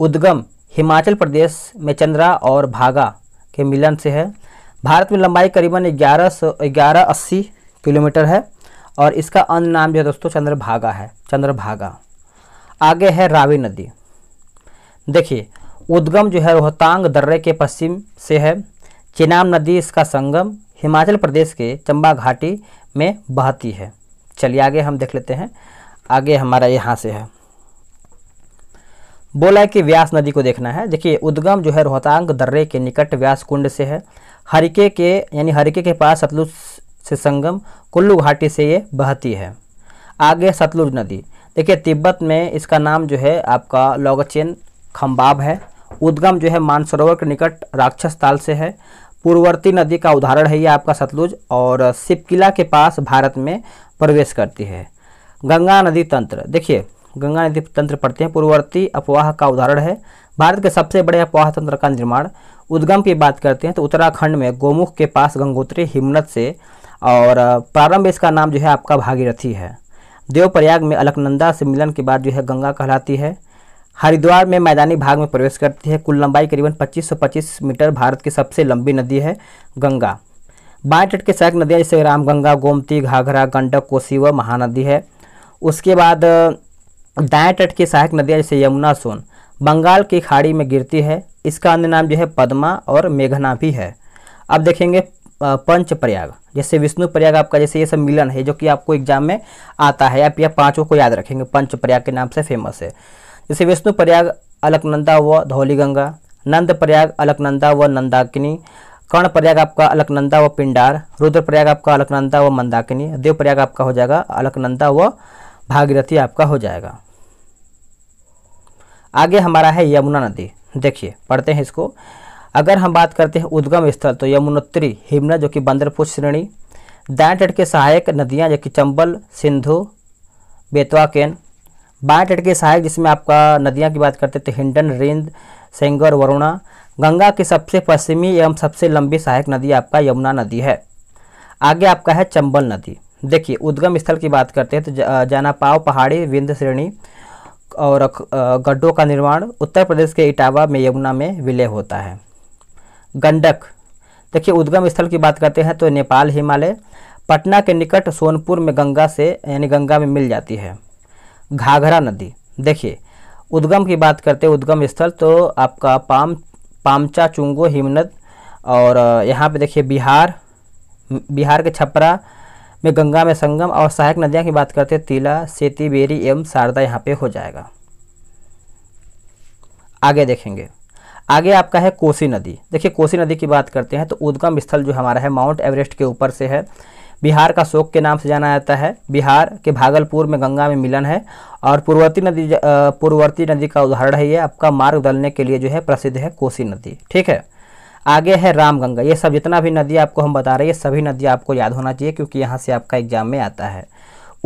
उद्गम हिमाचल प्रदेश में चंद्रा और भागा के मिलन से है भारत में लंबाई करीबन ग्यारह सौ ग्यारह अस्सी किलोमीटर है और इसका अन्य नाम जो है दोस्तों चंद्रभागा है चंद्रभागा आगे है रावी नदी देखिए उद्गम जो है रोहतांग दर्रे के पश्चिम से है चिनाम नदी इसका संगम हिमाचल प्रदेश के चंबा घाटी में बहती है चलिए आगे हम देख लेते हैं आगे हमारा यहाँ से है बोला है कि व्यास नदी को देखना है देखिए उद्गम जो है रोहतांग दर्रे के निकट व्यास कुंड से है हरिके के यानी हरिके के पास सतलुज से संगम कुल्लू घाटी से ये बहती है आगे सतलुज नदी देखिए तिब्बत में इसका नाम जो है आपका लोगचेन खम्बाब है उद्गम जो है मानसरोवर के निकट राक्षस ताल से है पूर्ववर्ती नदी का उदाहरण है ये आपका सतलुज और सिपकिला के पास भारत में प्रवेश करती है गंगा नदी तंत्र देखिए गंगा नदी तंत्र पढ़ते हैं पूर्ववर्ती अपवाह का उदाहरण है भारत के सबसे बड़े अपवाह तंत्र का निर्माण उद्गम की बात करते हैं तो उत्तराखंड में गोमुख के पास गंगोत्री हिमनत से और प्रारंभ इसका नाम जो है आपका भागीरथी है देवप्रयाग में अलकनंदा से मिलन के बाद जो है गंगा कहलाती है हरिद्वार में मैदानी भाग में प्रवेश करती है कुल लंबाई करीबन 2525 मीटर भारत की सबसे लंबी नदी है गंगा बाएं तट के सैक नदियाँ जैसे रामगंगा गोमती घाघरा गंडक कोसी व महानदी है उसके बाद दाएं तट की सहायक नदियाँ जैसे यमुना सोन बंगाल की खाड़ी में गिरती है इसका अन्य नाम जो है पद्मा और मेघना भी है अब देखेंगे पंच प्रयाग जैसे विष्णु प्रयाग आपका जैसे ये सब मिलन है जो कि आपको एग्जाम में आता है आप यह पाँचों को याद रखेंगे पंच प्रयाग के नाम से फेमस है जैसे विष्णु प्रयाग अलकनंदा व धौली गंगा नंद प्रयाग अलकनंदा व नंदाकिनी कर्ण प्रयाग आपका अलकनंदा व पिंडार रुद्र प्रयाग आपका अलकनंदा व मंदाकिनी देव प्रयाग आपका हो जाएगा अलकनंदा व भागीरथी आपका हो जाएगा आगे हमारा है यमुना नदी देखिए पढ़ते हैं इसको अगर हम बात करते हैं उद्गम स्थल तो यमुनोत्री हिमना जो कि बंदरपुर श्रेणी दाएं तट के सहायक नदियाँ जो कि चंबल सिंधु बेतवा केन बाएं तट के सहायक जिसमें आपका नदियाँ की बात करते तो हिंडन रिंद सेंगर वरुणा गंगा की सबसे पश्चिमी एवं सबसे लंबी सहायक नदी आपका यमुना नदी है आगे आपका है चंबल नदी देखिए उद्गम स्थल की बात करते हैं तो जानापाव पहाड़ी विंध्य श्रेणी और गड्ढों का निर्माण उत्तर प्रदेश के इटावा में यमुना में विलय होता है गंडक देखिए उद्गम स्थल की बात करते हैं तो नेपाल हिमालय पटना के निकट सोनपुर में गंगा से यानी गंगा में मिल जाती है घाघरा नदी देखिए उद्गम की बात करते हैं उद्गम स्थल तो आपका पाम पामचा चुंगो हिमनद और यहाँ पे देखिए बिहार बिहार के छपरा में गंगा में संगम और सहायक नदियाँ की बात करते हैं तिला सेती बेरी एवं शारदा यहाँ पे हो जाएगा आगे देखेंगे आगे आपका है कोसी नदी देखिए कोसी नदी की बात करते हैं तो उद्गम स्थल जो हमारा है माउंट एवरेस्ट के ऊपर से है बिहार का शोक के नाम से जाना जाता है बिहार के भागलपुर में गंगा में मिलन है और पूर्ववर्ती नदी पूर्ववर्ती नदी का उदाहरण है ये आपका मार्ग बदलने के लिए जो है प्रसिद्ध है कोसी नदी ठीक है आगे है रामगंगा ये सब जितना भी नदी आपको हम बता रहे हैं सभी नदियाँ आपको याद होना चाहिए क्योंकि यहाँ से आपका एग्जाम में आता है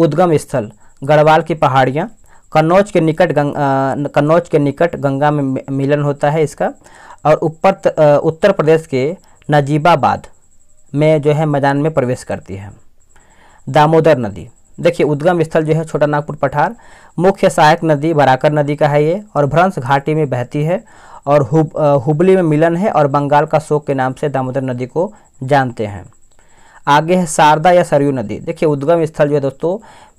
उद्गम स्थल गढ़वाल की पहाड़ियाँ कन्नौज के निकट गंग कन्नौज के निकट गंगा में मिलन होता है इसका और ऊपर उत्तर प्रदेश के नजीबाबाद में जो है मैदान में प्रवेश करती है दामोदर नदी देखिए उद्गम स्थल जो है छोटा नागपुर पठार मुख्य सहायक नदी बराकर नदी का है ये और भ्रंश घाटी में बहती है और हुब हुबली में मिलन है और बंगाल का शोक के नाम से दामोदर नदी को जानते हैं आगे है शारदा या सरयू नदी देखिए उद्गम स्थल जो है दोस्तों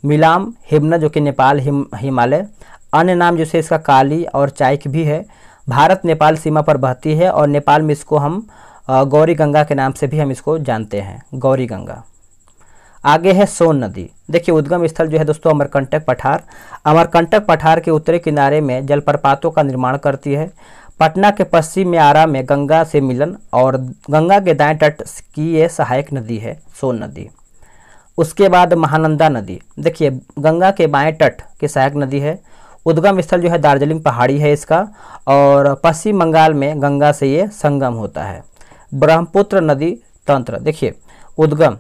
मिलाम हिमना जो कि नेपाल हिम हिमालय अन्य नाम जैसे इसका काली और चाइक भी है भारत नेपाल सीमा पर बहती है और नेपाल में इसको हम गौरी गंगा के नाम से भी हम इसको जानते हैं गौरी गंगा आगे है सोन नदी देखिए उद्गम स्थल जो है दोस्तों अमरकंटक पठार अमरकंटक पठार के उत्तरी किनारे में जलप्रपातों का निर्माण करती है पटना के पश्चिम में आरा में गंगा से मिलन और गंगा के दाएं तट की ये सहायक नदी है सोन नदी उसके बाद महानंदा नदी देखिए गंगा के बाएं तट की सहायक नदी है उद्गम स्थल जो है दार्जिलिंग पहाड़ी है इसका और पश्चिम बंगाल में गंगा से ये संगम होता है ब्रह्मपुत्र नदी तंत्र देखिए उद्गम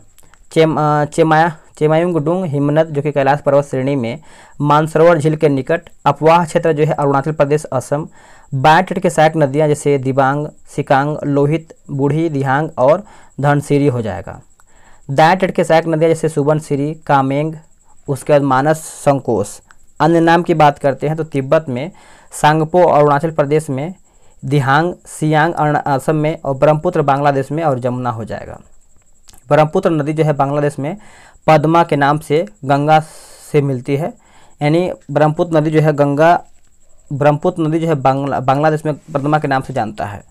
चेम चेमाया चेमायुंगडुंग हिमनद जो कि कैलाश पर्वत श्रेणी में मानसरोवर झील के निकट अपवाह क्षेत्र जो है अरुणाचल प्रदेश असम बाया तट के सहायक नदियाँ जैसे दिबांग सिकांग लोहित बूढ़ी दिहांग और धनसिरी हो जाएगा दाया तट के सहायक नदियाँ जैसे सुबनसिरी कामेंग उसके बाद मानस संकोष अन्य नाम की बात करते हैं तो तिब्बत में सांगपो अरुणाचल प्रदेश में दिहांग सियांग असम में और ब्रह्मपुत्र बांग्लादेश में और जमुना हो जाएगा ब्रह्मपुत्र नदी जो है बांग्लादेश में पद्मा के नाम से गंगा से मिलती है यानी ब्रह्मपुत्र नदी जो है गंगा ब्रह्मपुत्र नदी जो है बांग्ला बांग्लादेश में पद्मा के नाम से जानता है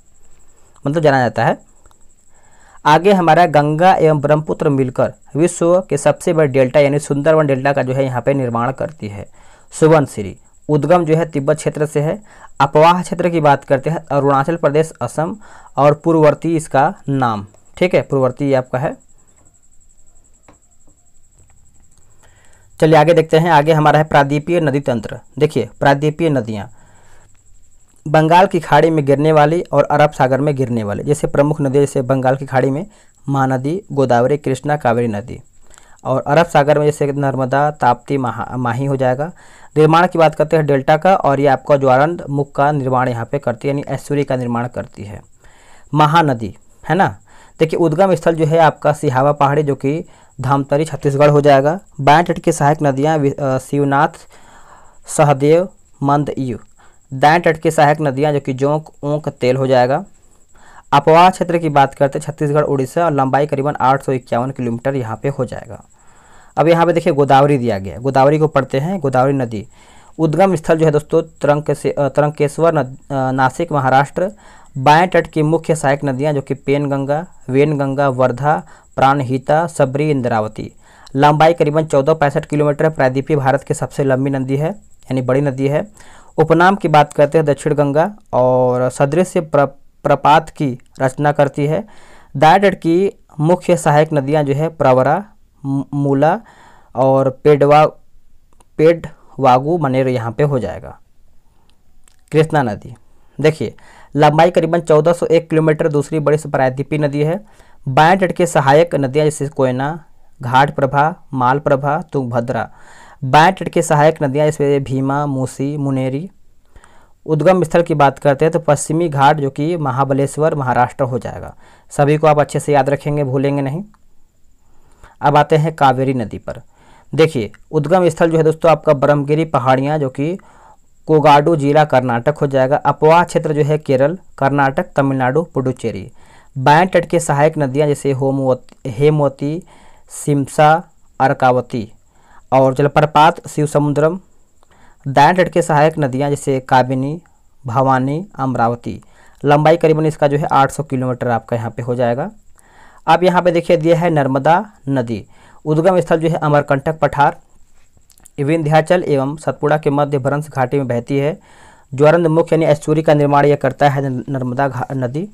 मतलब जाना जाता है आगे हमारा गंगा एवं ब्रह्मपुत्र मिलकर विश्व के सबसे बड़े डेल्टा यानी सुंदरवन डेल्टा का जो है यहाँ पे निर्माण करती है सुवर्ण श्री उद्गम जो है तिब्बत क्षेत्र से है अपवाह क्षेत्र की बात करते हैं अरुणाचल प्रदेश असम और पूर्ववर्ती इसका नाम ठीक है पूर्ववर्ती आपका है चलिए आगे देखते हैं आगे हमारा है प्रादीपीय नदी तंत्र देखिए प्रादीपीय नदियाँ बंगाल की खाड़ी में गिरने वाली और अरब सागर में गिरने वाली जैसे प्रमुख नदियाँ जैसे बंगाल की खाड़ी में महानदी गोदावरी कृष्णा कावेरी नदी और अरब सागर में जैसे नर्मदा ताप्ती माह, माही हो जाएगा निर्माण की बात करते हैं डेल्टा का और ये आपका ज्वारंद मुख का निर्माण यहाँ पे करती है यानी ऐश्वर्य का निर्माण करती है महानदी है ना देखिए उद्गम स्थल जो है आपका सिहावा पहाड़ी जो कि धामतरी छत्तीसगढ़ हो जाएगा बाएं तट की सहायक नदियाँ शिवनाथ सहदेव मंदयू दाएं तट की सहायक नदियाँ जो कि जोंक ओंक तेल हो जाएगा अपवाह क्षेत्र की बात करते छत्तीसगढ़ उड़ीसा और लंबाई करीबन आठ किलोमीटर यहाँ पे हो जाएगा अब यहाँ पे देखिए गोदावरी दिया गया गोदावरी को पढ़ते हैं गोदावरी नदी उद्गम स्थल जो है दोस्तों तरंग से तरंकेश्वर नासिक महाराष्ट्र बाएं तट की मुख्य सहायक नदियाँ जो कि पेनगंगा वेनगंगा वर्धा प्राणहिता सबरी इंद्रावती लंबाई करीबन चौदह पैंसठ किलोमीटर है प्रायद्वीपीय भारत की सबसे लंबी नदी है यानी बड़ी नदी है उपनाम की बात करते हैं दक्षिण गंगा और सदृश प्र, प्रपात की रचना करती है दायड की मुख्य सहायक नदियां जो है प्रवरा मूला और पेडवा पेडवागु मनेर यहाँ पे हो जाएगा कृष्णा नदी देखिए लंबाई करीबन 1401 किलोमीटर दूसरी बड़ी प्रायद्वीपी नदी है बाएं तट के सहायक नदियाँ जैसे कोयना घाट प्रभा माल प्रभा तुंगभद्रा बाएं तट के सहायक नदियाँ जैसे भीमा मूसी मुनेरी उद्गम स्थल की बात करते हैं तो पश्चिमी घाट जो कि महाबलेश्वर महाराष्ट्र हो जाएगा सभी को आप अच्छे से याद रखेंगे भूलेंगे नहीं अब आते हैं कावेरी नदी पर देखिए उद्गम स्थल जो है दोस्तों आपका ब्रह्मगिरी पहाड़ियाँ जो कि कोगाडू जिला कर्नाटक हो जाएगा अपवाह क्षेत्र जो है केरल कर्नाटक तमिलनाडु पुडुचेरी बाएं तट के सहायक नदियां जैसे होमवती हेमवती सिमसा अरकावती और जलप्रपात शिव समुद्रम दाएं तट के सहायक नदियां जैसे काबिनी भवानी अमरावती लंबाई करीबन इसका जो है 800 किलोमीटर आपका यहाँ पे हो जाएगा अब यहाँ पे देखिए दिया है नर्मदा नदी उद्गम स्थल जो है अमरकंटक पठार विंध्याचल एवं सतपुड़ा के मध्य भ्रंश घाटी में बहती है ज्वरंद मुख्य यानी एस्चूरी का निर्माण यह करता है नर्मदा नदी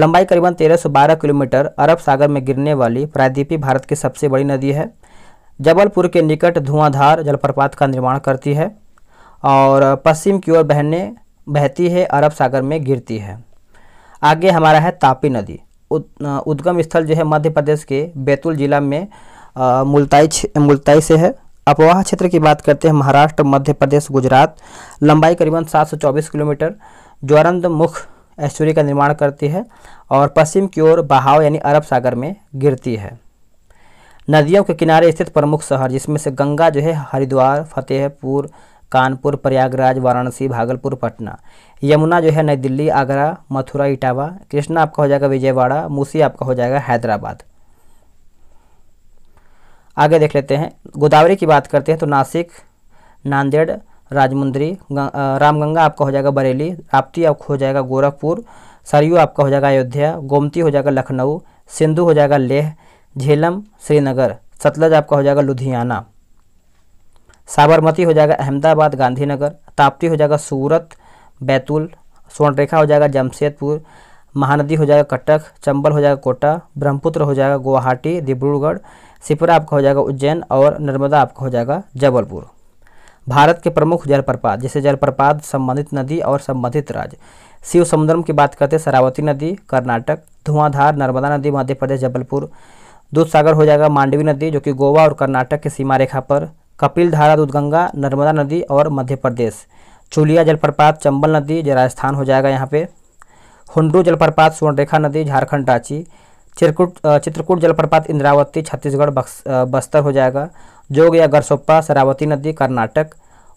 लंबाई करीबन 1312 किलोमीटर अरब सागर में गिरने वाली प्रायद्वीपी भारत की सबसे बड़ी नदी है जबलपुर के निकट धुआंधार जलप्रपात का निर्माण करती है और पश्चिम की ओर बहने बहती है अरब सागर में गिरती है आगे हमारा है तापी नदी उद, उद्गम स्थल जो है मध्य प्रदेश के बैतूल जिला में मुलताई मुल्ताई मुल्ताई से है अपवाह क्षेत्र की बात करते हैं महाराष्ट्र मध्य प्रदेश गुजरात लंबाई करीबन 724 किलोमीटर ज्वरंद मुख ऐश्वर्य का निर्माण करती है और पश्चिम की ओर बहाव यानी अरब सागर में गिरती है नदियों के किनारे स्थित प्रमुख शहर जिसमें से गंगा जो है हरिद्वार फतेहपुर कानपुर प्रयागराज वाराणसी भागलपुर पटना यमुना जो है नई दिल्ली आगरा मथुरा इटावा कृष्णा आपका हो जाएगा विजयवाड़ा मूसी आपका हो जाएगा हैदराबाद आगे देख लेते हैं गोदावरी की बात करते हैं तो नासिक नांदेड़ राजमुंद्री रामगंगा आपका हो जाएगा बरेली राप्ती आपका हो जाएगा गोरखपुर सरयू आपका हो जाएगा अयोध्या गोमती हो जाएगा लखनऊ सिंधु हो जाएगा लेह झेलम श्रीनगर सतलज आपका हो जाएगा लुधियाना साबरमती हो जाएगा अहमदाबाद गांधीनगर ताप्ती हो जाएगा सूरत बैतूल स्वर्णरेखा हो जाएगा जमशेदपुर महानदी हो जाएगा कटक चंबल हो जाएगा कोटा ब्रह्मपुत्र हो जाएगा गुवाहाटी डिब्रूगढ़ सिपरा आपका हो जाएगा उज्जैन और नर्मदा आपका हो जाएगा जबलपुर भारत के प्रमुख जलप्रपात जैसे जलप्रपात संबंधित नदी और संबंधित राज्य शिव समुद्रम की बात करते हैं शरावती नदी कर्नाटक धुआंधार नर्मदा नदी मध्य प्रदेश जबलपुर दूध सागर हो जाएगा मांडवी नदी जो कि गोवा और कर्नाटक की सीमा रेखा पर कपिल धारा दूधगंगा नर्मदा नदी और मध्य प्रदेश चूलिया जलप्रपात चंबल नदी राजस्थान हो जाएगा यहाँ पे हुंडू जलप्रपात स्वर्णरेखा नदी झारखंड रांची चित्रकूट चित्रकूट जलप्रपात इंद्रावती छत्तीसगढ़ बस्तर हो जाएगा जोग या गरसोप्पा शरावती नदी कर्नाटक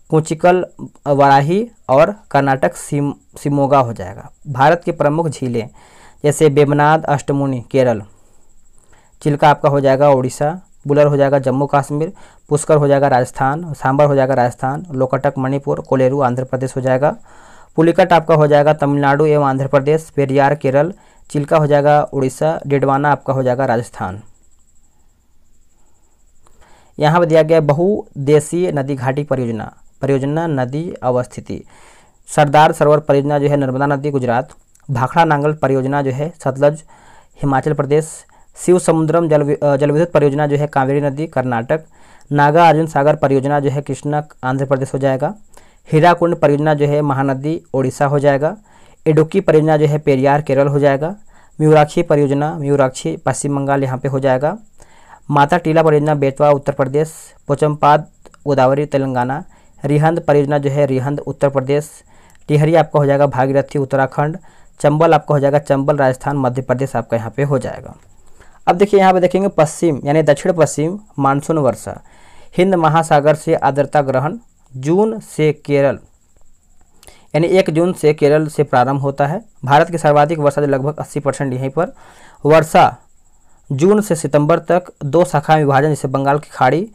कुचिकल वराही और कर्नाटक सिम सिमोगा हो जाएगा भारत की प्रमुख झीलें जैसे बेमनाद अष्टमुनि केरल चिल्का आपका हो जाएगा उड़ीसा बुलर हो जाएगा जम्मू कश्मीर पुष्कर हो जाएगा राजस्थान सांबर हो जाएगा राजस्थान लोकटक मणिपुर कोलेरू आंध्र प्रदेश हो जाएगा पुलिकट आपका हो जाएगा तमिलनाडु एवं आंध्र प्रदेश पेरियार केरल चिल्का हो जाएगा उड़ीसा डिडवाना आपका हो जाएगा राजस्थान यहाँ पर दिया गया बहुदेशीय नदी घाटी परियोजना परियोजना नदी अवस्थिति सरदार सरोवर परियोजना जो है नर्मदा नदी गुजरात भाखड़ा नांगल परियोजना जो है सतलज हिमाचल प्रदेश शिव समुद्रम जल विद्युत परियोजना जो है कावेरी नदी कर्नाटक नागा अर्जुन सागर परियोजना जो है कृष्णा आंध्र प्रदेश हो जाएगा हीराकुंड परियोजना जो है महानदी ओडिशा हो जाएगा इडुक्की परियोजना जो है पेरियार केरल हो जाएगा म्यूराक्षी परियोजना म्यूराक्षी पश्चिम बंगाल यहाँ पे हो जाएगा माता टीला परियोजना बेतवा उत्तर प्रदेश पोचमपाद गोदावरी तेलंगाना रिहंद परियोजना जो है रिहंद उत्तर प्रदेश टिहरी आपका हो जाएगा भागीरथी उत्तराखंड चंबल आपका हो जाएगा चंबल राजस्थान मध्य प्रदेश आपका यहाँ पे हो जाएगा अब देखिए यहाँ पे देखेंगे पश्चिम यानी दक्षिण पश्चिम मानसून वर्षा हिंद महासागर से आर्द्रता ग्रहण जून से केरल यानी एक जून से केरल से प्रारंभ होता है भारत की सर्वाधिक वर्षा जो लगभग अस्सी परसेंट यहीं पर वर्षा जून से सितंबर तक दो शाखा विभाजन जैसे बंगाल की खाड़ी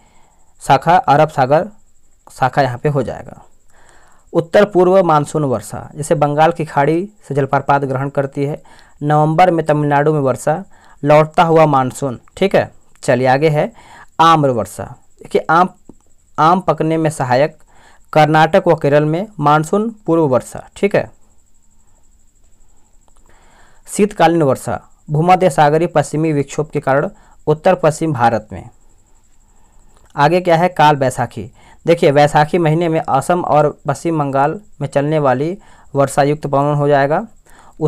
शाखा अरब सागर शाखा यहाँ पे हो जाएगा उत्तर पूर्व मानसून वर्षा जैसे बंगाल की खाड़ी से जलप्रपात ग्रहण करती है नवंबर में तमिलनाडु में वर्षा लौटता हुआ मानसून ठीक है चलिए आगे है आम्र वर्षा देखिए आम आम पकने में सहायक कर्नाटक व केरल में मानसून पूर्व वर्षा ठीक है शीतकालीन वर्षा भूमध्य सागरी पश्चिमी विक्षोभ के कारण उत्तर पश्चिम भारत में आगे क्या है काल बैसाखी देखिए वैसाखी महीने में असम और पश्चिम बंगाल में चलने वाली वर्षायुक्त पवन हो जाएगा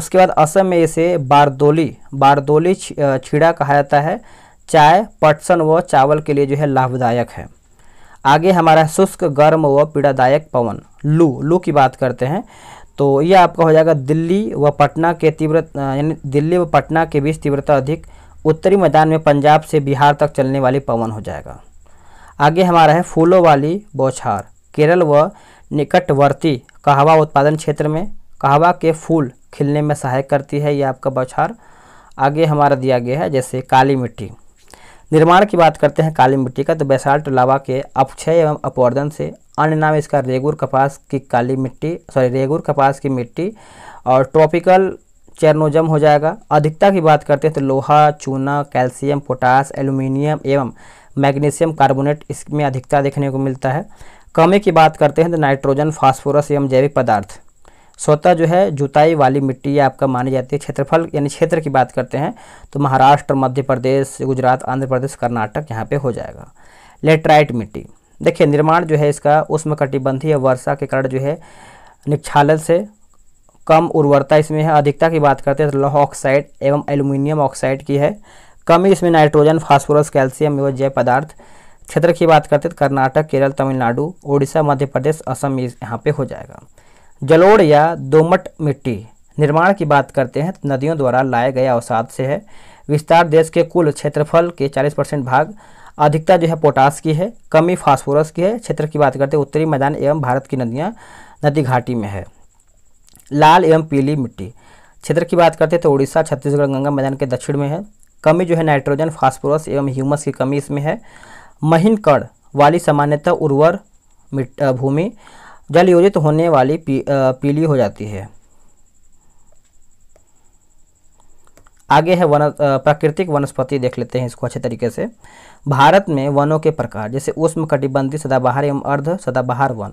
उसके बाद असम में इसे बारदोली बारदोली छीड़ा कहा जाता है चाय पटसन व चावल के लिए जो है लाभदायक है आगे हमारा शुष्क गर्म व पीड़ादायक पवन लू लू की बात करते हैं तो ये आपका हो जाएगा दिल्ली व पटना के तीव्र यानी दिल्ली व पटना के बीच तीव्रता अधिक उत्तरी मैदान में पंजाब से बिहार तक चलने वाली पवन हो जाएगा आगे हमारा है फूलों वाली बौछार केरल व निकटवर्ती कहवा उत्पादन क्षेत्र में कहवा के फूल खिलने में सहायक करती है यह आपका बौछार आगे हमारा दिया गया है जैसे काली मिट्टी निर्माण की बात करते हैं काली मिट्टी का तो बेसाल्ट लावा के अपक्षय एवं अपवर्धन से अन्य नाम इसका रेगुर कपास की काली मिट्टी सॉरी रेगुर कपास की मिट्टी और ट्रॉपिकल चेरनोजम हो जाएगा अधिकता की बात करते हैं तो लोहा चूना कैल्शियम पोटास एल्यूमिनियम एवं मैग्नीशियम कार्बोनेट इसमें अधिकता देखने को मिलता है कमी की बात करते हैं तो नाइट्रोजन फास्फोरस एवं जैविक पदार्थ स्वतः जो है जुताई वाली मिट्टी आपका मानी जाती है क्षेत्रफल यानी क्षेत्र की बात करते हैं तो महाराष्ट्र मध्य प्रदेश गुजरात आंध्र प्रदेश कर्नाटक यहाँ पे हो जाएगा लेटराइट मिट्टी देखिए निर्माण जो है इसका उसमें कटिबंधीय वर्षा के कारण जो है निक्षालन से कम उर्वरता इसमें है अधिकता की बात करते हैं तो लौह ऑक्साइड एवं एल्यूमिनियम ऑक्साइड की है कमी इसमें नाइट्रोजन फास्फोरस कैल्शियम एवं जैव पदार्थ क्षेत्र की बात करते हैं तो कर्नाटक केरल तमिलनाडु उड़ीसा मध्य प्रदेश असम यहाँ पे हो जाएगा जलोड़ या दोमट मिट्टी निर्माण की बात करते हैं तो नदियों द्वारा लाए गए अवसाद से है विस्तार देश के कुल क्षेत्रफल के 40 परसेंट भाग अधिकता जो है पोटास की है कमी फास्फोरस की है क्षेत्र की बात करते हैं उत्तरी मैदान एवं भारत की नदियाँ नदी घाटी में है लाल एवं पीली मिट्टी क्षेत्र की बात करते हैं तो उड़ीसा छत्तीसगढ़ गंगा मैदान के दक्षिण में है कमी जो है नाइट्रोजन फास्फोरस एवं ह्यूमस की कमी इसमें है महीन कण वाली सामान्यतः उर्वर भूमि जल योजित होने वाली पी, पीली हो जाती है आगे है वन प्राकृतिक वनस्पति देख लेते हैं इसको अच्छे तरीके से भारत में वनों के प्रकार जैसे उष्म कटिबंधीय सदाबहार एवं अर्ध सदाबहार वन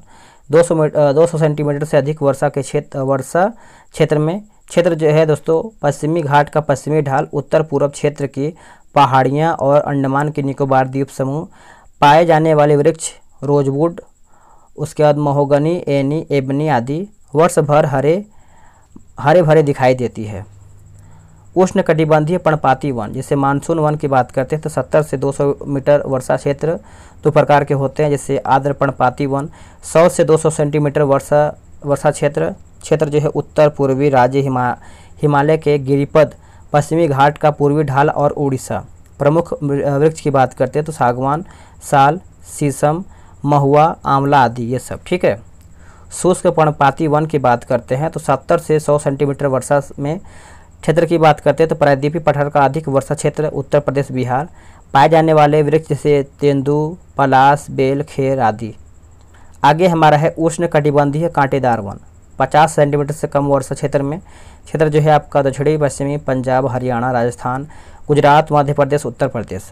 200 मीटर 200 सेंटीमीटर से अधिक वर्षा के क्षेत्र वर्षा क्षेत्र में क्षेत्र जो है दोस्तों पश्चिमी घाट का पश्चिमी ढाल उत्तर पूर्व क्षेत्र की पहाड़ियाँ और अंडमान के निकोबार द्वीप समूह पाए जाने वाले वृक्ष रोजवुड उसके बाद महोगनी एनी एबनी आदि वर्ष भर हरे हरे भरे दिखाई देती है उष्ण कटिबंधीय पणपाती वन जैसे मानसून वन की बात करते हैं तो 70 से 200 मीटर वर्षा क्षेत्र दो प्रकार के होते हैं जैसे आर्द्र पणपाती वन 100 से 200 सेंटीमीटर वर्षा वर्षा क्षेत्र क्षेत्र जो है उत्तर पूर्वी राज्य हिमा हिमालय के गिरिपद पश्चिमी घाट का पूर्वी ढाल और उड़ीसा प्रमुख वृक्ष की बात करते हैं तो सागवान साल शीशम महुआ आंवला आदि ये सब ठीक है शुष्क पर्णपाती वन की बात करते हैं तो सत्तर से सौ सेंटीमीटर वर्षा में क्षेत्र की बात करते हैं तो प्रायद्वीपी पठार का अधिक वर्षा क्षेत्र उत्तर प्रदेश बिहार पाए जाने वाले वृक्ष जैसे तेंदू पलास बेल खेर आदि आगे हमारा है उष्ण कटिबंधीय कांटेदार वन 50 सेंटीमीटर से कम वर्षा क्षेत्र में क्षेत्र जो है आपका दक्षिणी पश्चिमी पंजाब हरियाणा राजस्थान गुजरात मध्य प्रदेश उत्तर प्रदेश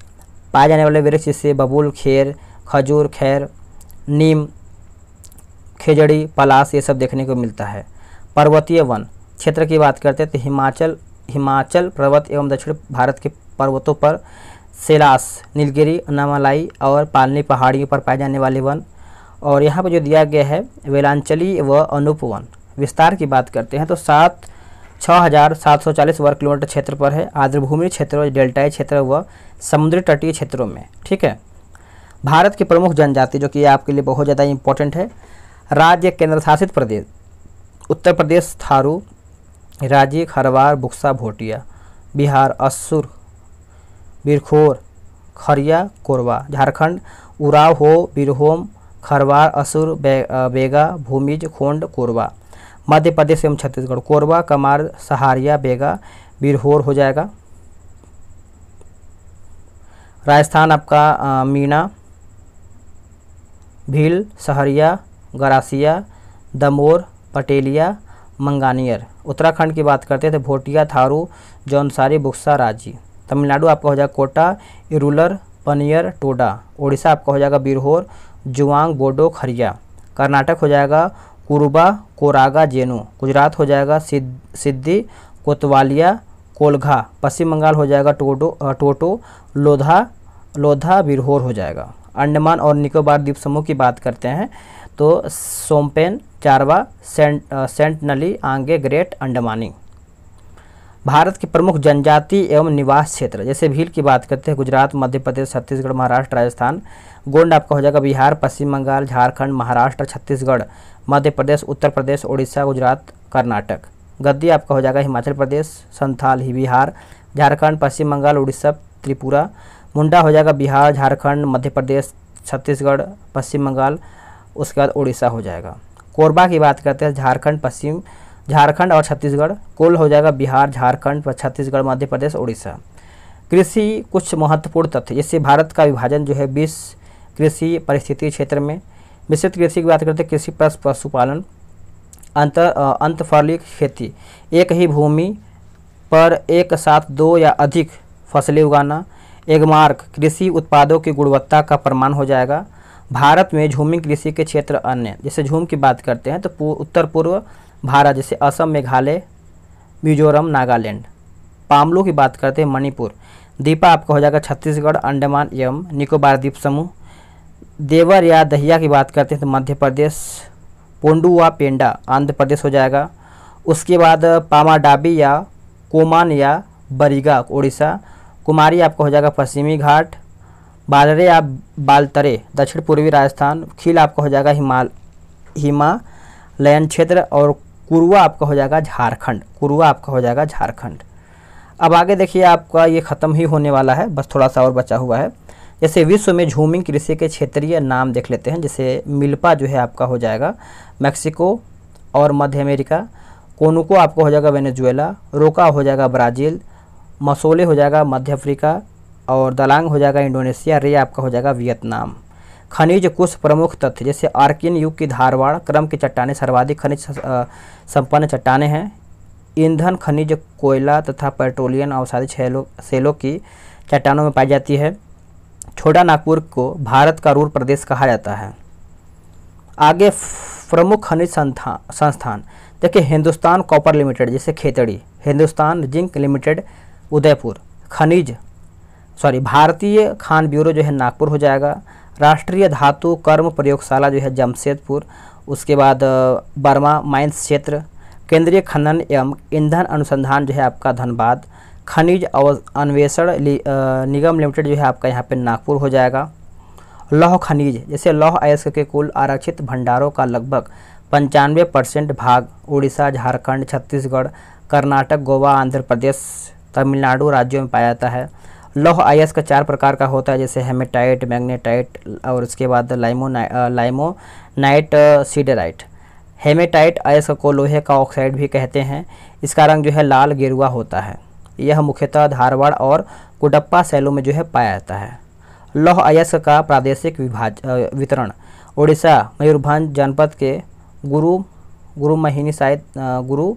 पाए जाने वाले वृक्ष जैसे बबुल खेर खजूर खैर नीम खेजड़ी पलास ये सब देखने को मिलता है पर्वतीय वन क्षेत्र की बात करते हैं तो हिमाचल हिमाचल पर्वत एवं दक्षिण भारत के पर्वतों पर सेलास नीलगिरी अनामलाई और पालनी पहाड़ियों पर पाए जाने वाले वन और यहाँ पर जो दिया गया है वेलांचली व वन विस्तार की बात करते हैं तो सात छः हज़ार सात सौ चालीस वर्ग किलोमीटर क्षेत्र पर है आर्द्रभूमि क्षेत्र डेल्टाई क्षेत्र व समुद्री तटीय क्षेत्रों में ठीक है भारत की प्रमुख जनजाति जो कि आपके लिए बहुत ज़्यादा इंपॉर्टेंट है राज्य केंद्र शासित प्रदेश उत्तर प्रदेश थारू राज्य खरवार बुक्सा भोटिया बिहार असुर बिरखोर खरिया कोरवा झारखंड उराव हो बिरहोम खरवार असुर बे, बेगा भूमिज खोंड कोरवा मध्य प्रदेश एवं छत्तीसगढ़ कोरवा कमार सहारिया बेगा बिरहोर हो जाएगा राजस्थान आपका मीना भील सहरिया गरासिया दमोर पटेलिया मंगानियर उत्तराखंड की बात करते हैं तो भोटिया थारू जौनसारी बुक्सा राजी तमिलनाडु आपका हो जाएगा कोटा इरुलर पनियर टोडा उड़ीसा आपका हो जाएगा बिरहोर जुआंग बोडो खरिया कर्नाटक हो जाएगा कुरुबा कोरागा जेनु गुजरात हो जाएगा सिद्धि कोतवालिया कोलघा पश्चिम बंगाल हो जाएगा टोडो टोटो लोधा लोधा बिरहोर हो जाएगा अंडमान और निकोबार द्वीप समूह की बात करते हैं तो सोमपेन चारवा सेंट सेंट नली आंगे ग्रेट अंडमानी भारत के प्रमुख जनजाति एवं निवास क्षेत्र जैसे भील की बात करते हैं गुजरात मध्य प्रदेश छत्तीसगढ़ महाराष्ट्र राजस्थान गोंड आपका हो जाएगा बिहार पश्चिम बंगाल झारखंड महाराष्ट्र छत्तीसगढ़ मध्य प्रदेश उत्तर प्रदेश उड़ीसा गुजरात कर्नाटक गद्दी आपका हो जाएगा हिमाचल प्रदेश संथाल ही बिहार झारखंड पश्चिम बंगाल उड़ीसा त्रिपुरा मुंडा हो जाएगा बिहार झारखंड मध्य प्रदेश छत्तीसगढ़ पश्चिम बंगाल उसके बाद उड़ीसा हो जाएगा कोरबा की बात करते हैं झारखंड पश्चिम झारखंड और छत्तीसगढ़ कुल हो जाएगा बिहार झारखंड छत्तीसगढ़ मध्य प्रदेश उड़ीसा कृषि कुछ महत्वपूर्ण तथ्य जैसे भारत का विभाजन जो है बीस कृषि परिस्थिति क्षेत्र में मिश्रित कृषि की बात करते हैं कृषि प्लस पशुपालन अंतर अंत खेती एक ही भूमि पर एक साथ दो या अधिक फसलें उगाना एगमार्क कृषि उत्पादों की गुणवत्ता का प्रमाण हो जाएगा भारत में झूमिंग कृषि के क्षेत्र अन्य जैसे झूम की बात करते हैं तो उत्तर पूर्व भारत जैसे असम मेघालय मिजोरम नागालैंड पामलू की बात करते हैं मणिपुर दीपा आपका हो जाएगा छत्तीसगढ़ अंडमान एवं निकोबार द्वीप समूह देवर या दहिया की बात करते हैं तो मध्य प्रदेश पोंडू व पेंडा आंध्र प्रदेश हो जाएगा उसके बाद पामाडाबी या कोमान या बरीगा उड़ीसा कुमारी आपका हो जाएगा पश्चिमी घाट बालरे आप बालतरे दक्षिण पूर्वी राजस्थान खील आपका हो जाएगा हिमाल हिमालयन क्षेत्र और कुरुआ आपका हो जाएगा झारखंड कुरुआ आपका हो जाएगा झारखंड अब आगे देखिए आपका ये ख़त्म ही होने वाला है बस थोड़ा सा और बचा हुआ है जैसे विश्व में झूमिंग कृषि के क्षेत्रीय नाम देख लेते हैं जैसे मिल्पा जो है आपका हो जाएगा मैक्सिको और मध्य अमेरिका कोनुको आपका हो जाएगा वेनेजुएला रोका हो जाएगा ब्राज़ील मसोले हो जाएगा मध्य अफ्रीका और दलांग हो जाएगा इंडोनेशिया रे आपका हो जाएगा वियतनाम खनिज कुछ प्रमुख तथ्य जैसे आर्किन युग की धारवाड़ क्रम की चट्टाने सर्वाधिक खनिज संपन्न चट्टाने हैं ईंधन खनिज कोयला तथा पेट्रोलियम अवसादी सेलों की चट्टानों में पाई जाती है छोटा नागपुर को भारत का रूर प्रदेश कहा जाता है आगे प्रमुख खनिज संस्थान देखिए हिंदुस्तान कॉपर लिमिटेड जैसे खेतड़ी हिंदुस्तान जिंक लिमिटेड उदयपुर खनिज सॉरी भारतीय खान ब्यूरो जो है नागपुर हो जाएगा राष्ट्रीय धातु कर्म प्रयोगशाला जो है जमशेदपुर उसके बाद बर्मा माइंस क्षेत्र केंद्रीय खनन एवं ईंधन अनुसंधान जो है आपका धनबाद खनिज अन्वेषण निगम लिमिटेड जो है आपका यहाँ पे नागपुर हो जाएगा लौह खनिज जैसे लौह अयस्क के कुल आरक्षित भंडारों का लगभग पंचानवे परसेंट भाग उड़ीसा झारखंड छत्तीसगढ़ कर्नाटक गोवा आंध्र प्रदेश तमिलनाडु राज्यों में पाया जाता है लौह आयस का चार प्रकार का होता है जैसे हेमेटाइट मैग्नेटाइट और उसके बाद limo limonite siderite hematite आयस को लोहे का ऑक्साइड भी कहते हैं इसका रंग जो है लाल गेरुआ होता है यह मुख्यतः धारवाड़ और कुडप्पा सेलो में जो है पाया जाता है लौह अयस्क का प्रादेशिक विभाज वितरण ओडिशा मयूरभंज जनपद के गुरु गुरु महिनी साहित गुरु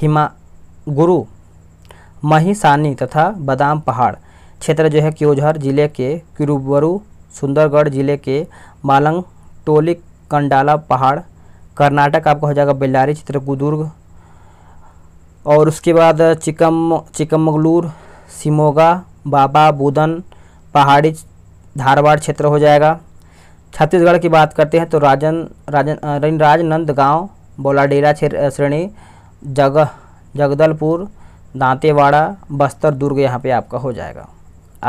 हिमा गुरु महिसानी तथा बादाम पहाड़ क्षेत्र जो है क्योझर जिले के किरुबरू सुंदरगढ़ जिले के मालंग टोली कंडाला पहाड़ कर्नाटक आपका हो जाएगा बेल्लारी चित्रकूदुर्ग और उसके बाद चिकम चिकमगलूर सिमोगा बाबा बुदन पहाड़ी धारवाड़ क्षेत्र हो जाएगा छत्तीसगढ़ की बात करते हैं तो राजन राजन राजनंद गाँव बोलाडेरा श्रेणी जगह जगदलपुर दांतेवाड़ा बस्तर दुर्ग यहाँ पे आपका हो जाएगा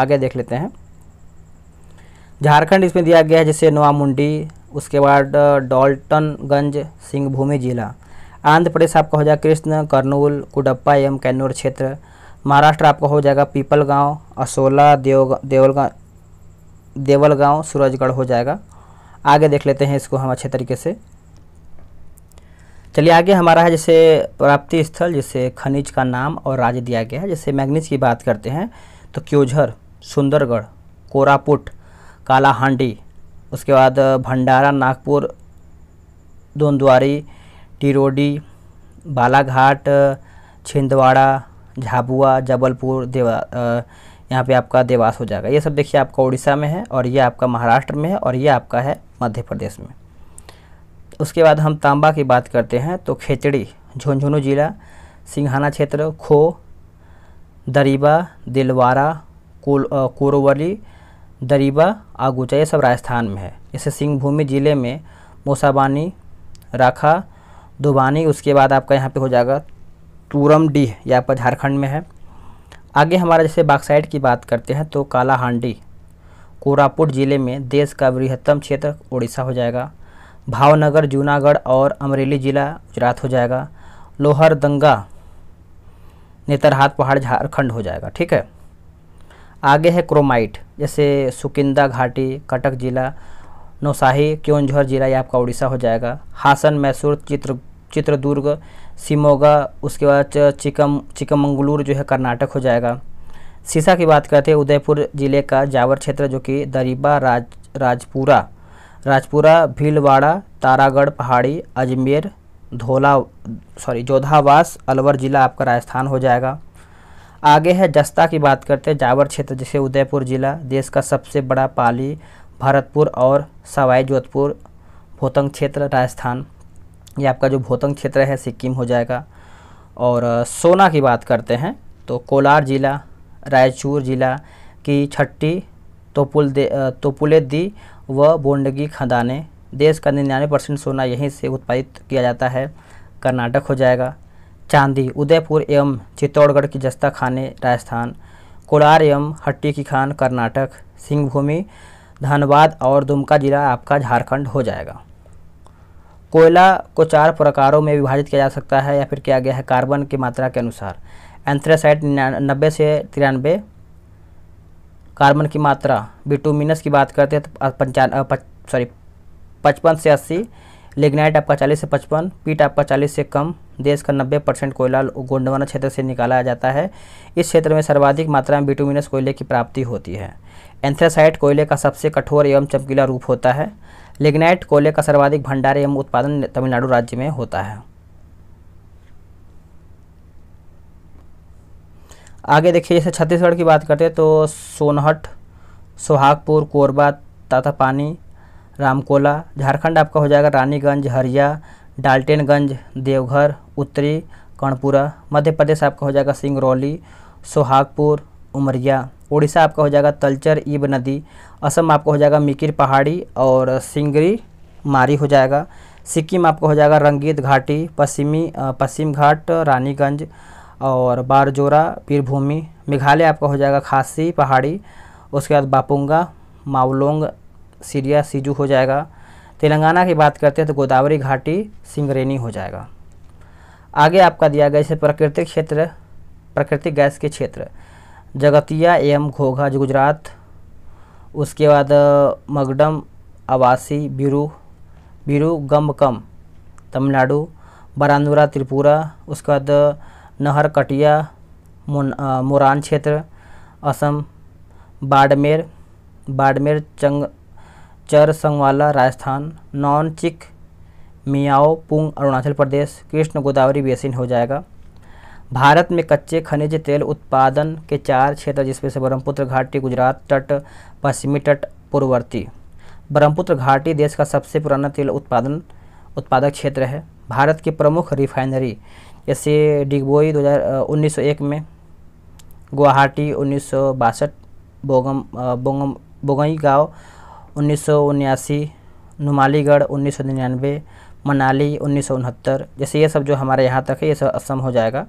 आगे देख लेते हैं झारखंड इसमें दिया गया है जैसे नोआमुंडी उसके बाद डॉल्टनगंज सिंहभूमि जिला आंध्र प्रदेश आपका हो जाएगा कृष्ण कर्नूल कुडप्पा एवं कैनूर क्षेत्र महाराष्ट्र आपका हो जाएगा पीपल असोला देव देवलगा देवल सूरजगढ़ हो जाएगा आगे देख लेते हैं इसको हम अच्छे तरीके से चलिए आगे हमारा है जैसे प्राप्ति स्थल जैसे खनिज का नाम और राज्य दिया गया है जैसे मैग्नीज की बात करते हैं तो क्योझर सुंदरगढ़ कोरापुट कालाहांडी उसके बाद भंडारा नागपुर दोंदुआरी टिरोडी बालाघाट छिंदवाड़ा झाबुआ जबलपुर देवा यहाँ पे आपका देवास हो जाएगा ये सब देखिए आपका उड़ीसा में है और ये आपका महाराष्ट्र में है और ये आपका है मध्य प्रदेश में उसके बाद हम तांबा की बात करते हैं तो खेचड़ी झुंझुनू जिला सिंघाना क्षेत्र खो दरीबा दिलवारा कोरोवली दरीबा आगुचा ये सब राजस्थान में है जैसे सिंहभूमि ज़िले में मोसाबानी राखा दुबानी उसके बाद आपका यहाँ पे हो जाएगा तूरमडीह यहाँ पर झारखंड में है आगे हमारा जैसे बागसाइड की बात करते हैं तो कालाहांडी कोरापुट ज़िले में देश का बृहत्तम क्षेत्र उड़ीसा हो जाएगा भावनगर जूनागढ़ और अमरेली ज़िला गुजरात हो जाएगा लोहरदंगा नेतरहाट पहाड़ झारखंड हो जाएगा ठीक है आगे है क्रोमाइट जैसे सुकिंदा घाटी कटक ज़िला नौसाही क्योंझर ज़िला ये आपका उड़ीसा हो जाएगा हासन मैसूर चित्र चित्रदुर्ग सिमोगा उसके बाद चिकम चिकमंगलूर जो है कर्नाटक हो जाएगा सीसा की बात करते हैं उदयपुर ज़िले का जावर क्षेत्र जो कि दरीबा राज राजपुरा राजपुरा भीलवाड़ा तारागढ़ पहाड़ी अजमेर धोला सॉरी जोधावास अलवर ज़िला आपका राजस्थान हो जाएगा आगे है जस्ता की बात करते हैं जावर क्षेत्र जिसे उदयपुर ज़िला देश का सबसे बड़ा पाली भरतपुर और सवाई जोधपुर भोतंग क्षेत्र राजस्थान ये आपका जो भोतंग क्षेत्र है सिक्किम हो जाएगा और सोना की बात करते हैं तो कोलार ज़िला रायचूर ज़िला की छट्टी तोपुल दे तोपुलेदी व बोंडगी खदानें देश का निन्यानवे परसेंट सोना यहीं से उत्पादित किया जाता है कर्नाटक हो जाएगा चांदी उदयपुर एवं चित्तौड़गढ़ की जस्ता खाने राजस्थान कोलार एवं हट्टी की खान कर्नाटक सिंहभूमि धनबाद और दुमका जिला आपका झारखंड हो जाएगा कोयला को चार प्रकारों में विभाजित किया जा सकता है या फिर किया गया है कार्बन की मात्रा के अनुसार एंथ्रेसाइट नब्बे से तिरानबे कार्बन की मात्रा विटोमिनस की बात करते हैं तो पंचान पच, सॉरी पचपन से अस्सी लेग्नाइट आपका चालीस से पचपन पीट आपका चालीस से कम देश का नब्बे परसेंट कोयला गोंडवाना क्षेत्र से निकाला जाता है इस क्षेत्र में सर्वाधिक मात्रा में विटोमिनस कोयले की प्राप्ति होती है एंथ्रासाइट कोयले का सबसे कठोर एवं चमकीला रूप होता है लेग्नाइट कोयले का सर्वाधिक भंडार एवं उत्पादन तमिलनाडु राज्य में होता है आगे देखिए जैसे छत्तीसगढ़ की बात करते हैं तो सोनहट सोहागपुर कोरबा तातापानी रामकोला झारखंड आपका हो जाएगा रानीगंज हरिया डाल्टेनगंज देवघर उत्तरी कर्णपुरा मध्य प्रदेश आपका हो जाएगा सिंगरौली सोहागपुर उमरिया उड़ीसा आपका हो जाएगा तलचर ईब नदी असम आपका हो जाएगा मिकिर पहाड़ी और सिंगरी मारी हो जाएगा सिक्किम आपका हो जाएगा रंगीत घाटी पश्चिमी पश्चिम घाट रानीगंज और बारजोरा पीरभूमि मेघालय आपका हो जाएगा खासी पहाड़ी उसके बाद बापुंगा मावलोंग सीरिया सीजू हो जाएगा तेलंगाना की बात करते हैं तो गोदावरी घाटी सिंगरेनी हो जाएगा आगे आपका दिया गया इसे प्राकृतिक क्षेत्र प्राकृतिक गैस के क्षेत्र जगतिया एम घोघा गुजरात उसके बाद मगडम आवासी बिरू बिरू गम कम तमिलनाडु बरानुरा त्रिपुरा उसके बाद नहरकटिया मुरान क्षेत्र असम बाड़मेर बाड़मेर चंग चरसंगवाला राजस्थान नॉन चिक मियाओ पुंग अरुणाचल प्रदेश कृष्ण गोदावरी बेसिन हो जाएगा भारत में कच्चे खनिज तेल उत्पादन के चार क्षेत्र जिसमें से ब्रह्मपुत्र घाटी गुजरात तट पश्चिमी तट पूर्ववर्ती ब्रह्मपुत्र घाटी देश का सबसे पुराना तेल उत्पादन उत्पादक क्षेत्र है भारत की प्रमुख रिफाइनरी एस ए डिगबोई दो हज़ार में गुवाहाटी उन्नीस सौ बासठ बोगम बोगम बोगई गाँव उन्नीस सौ उन्यासी नुमालीगढ़ उन्नीस सौ निन्यानवे मनाली उन्नीस सौ उनहत्तर जैसे ये सब जो हमारे यहाँ तक है ये सब असम हो जाएगा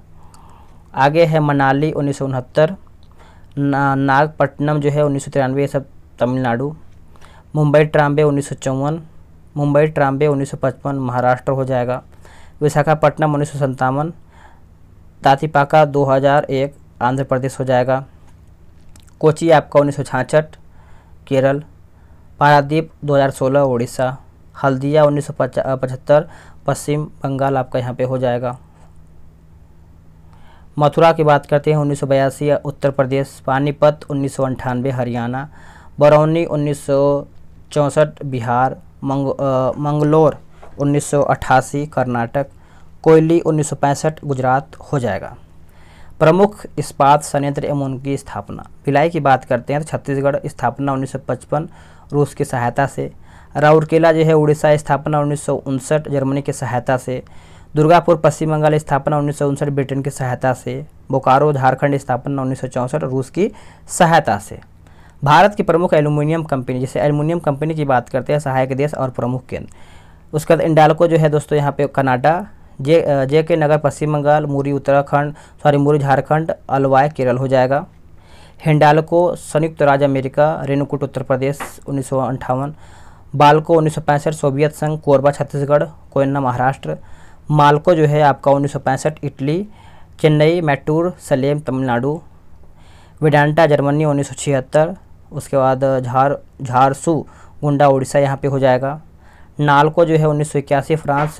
आगे है मनाली उन्नीस सौ उनहत्तर ना, नागपट्टनम जो है उन्नीस सौ तिरानवे ये सब तमिलनाडु मुंबई ट्राम्बे उन्नीस सौ चौवन मुंबई ट्राम्बे उन्नीस सौ पचपन महाराष्ट्र हो जाएगा विशाखापट्टनम उन्नीस सौ संतावन तातीपाका दो हज़ार एक आंध्र प्रदेश हो जाएगा कोची आपका उन्नीस सौ छाछठ केरल पारादीप दो हज़ार सोलह उड़ीसा हल्दिया उन्नीस सौ पचहत्तर पश्चिम बंगाल आपका यहाँ पे हो जाएगा मथुरा की बात करते हैं उन्नीस उत्तर प्रदेश पानीपत उन्नीस हरियाणा बरौनी उन्नीस बिहार मंग, आ, मंगलोर 1988 कर्नाटक कोयली 1965 गुजरात हो जाएगा प्रमुख इस्पात संयंत्र एवं उनकी स्थापना भिलाई की बात करते हैं तो छत्तीसगढ़ स्थापना 1955 रूस की सहायता से राउरकेला जो है उड़ीसा स्थापना उन्नीस जर्मनी की सहायता से दुर्गापुर पश्चिम बंगाल स्थापना उन्नीस ब्रिटेन की सहायता से बोकारो झारखंड स्थापना उन्नीस रूस की सहायता से भारत की प्रमुख एल्युमिनियम कंपनी जैसे एल्युमिनियम कंपनी की बात करते हैं सहायक देश और प्रमुख केंद्र उसके बाद इंडालको जो है दोस्तों यहाँ पे Canada J J K Nagar Paschim Bengal Muri Uttarakhand sorry Muri Jharkhand Alwaye Kerala हो जाएगा हिंडालको संयुक्त राज्य अमेरिका रेणुकूट उत्तर प्रदेश उन्नीस सौ अंठावन बालको उन्नीस सौ पैंसठ सोवियत संघ कोरबा छत्तीसगढ़ कोयन्ना महाराष्ट्र मालको जो है आपका उन्नीस सौ पैंसठ इटली चेन्नई मैटूर सलेम तमिलनाडु वेडांटा जर्मनी उन्नीस सौ छिहत्तर उसके बाद झार झारसू गुंडा उड़ीसा यहाँ पे हो जाएगा नालको जो है उन्नीस फ्रांस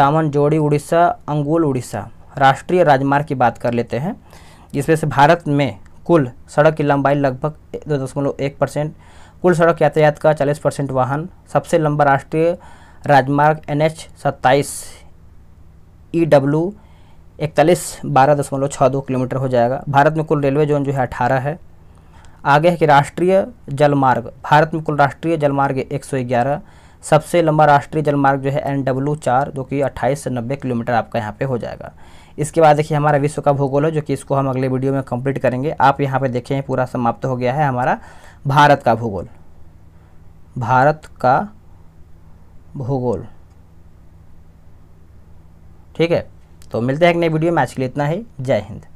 दामन जोड़ी उड़ीसा अंगुल उड़ीसा राष्ट्रीय राजमार्ग की बात कर लेते हैं जिसमें से भारत में कुल सड़क की लंबाई लगभग दो दशमलव एक परसेंट कुल सड़क यातायात का चालीस परसेंट वाहन सबसे लंबा राष्ट्रीय राजमार्ग एन एच सत्ताईस ई डब्ल्यू इकतालीस बारह दशमलव छः दो किलोमीटर हो जाएगा भारत में कुल रेलवे जोन जो है अठारह है आगे है कि राष्ट्रीय जलमार्ग भारत में कुल राष्ट्रीय जलमार्ग एक सौ ग्यारह सबसे लंबा राष्ट्रीय जलमार्ग जो है एन डब्ल्यू चार जो कि अट्ठाईस से नब्बे किलोमीटर आपका यहाँ पे हो जाएगा इसके बाद देखिए हमारा विश्व का भूगोल है जो कि इसको हम अगले वीडियो में कंप्लीट करेंगे आप यहाँ पे देखें पूरा समाप्त हो गया है हमारा भारत का भूगोल भारत का भूगोल ठीक है तो मिलते हैं एक नई वीडियो में आज के लिए इतना ही जय हिंद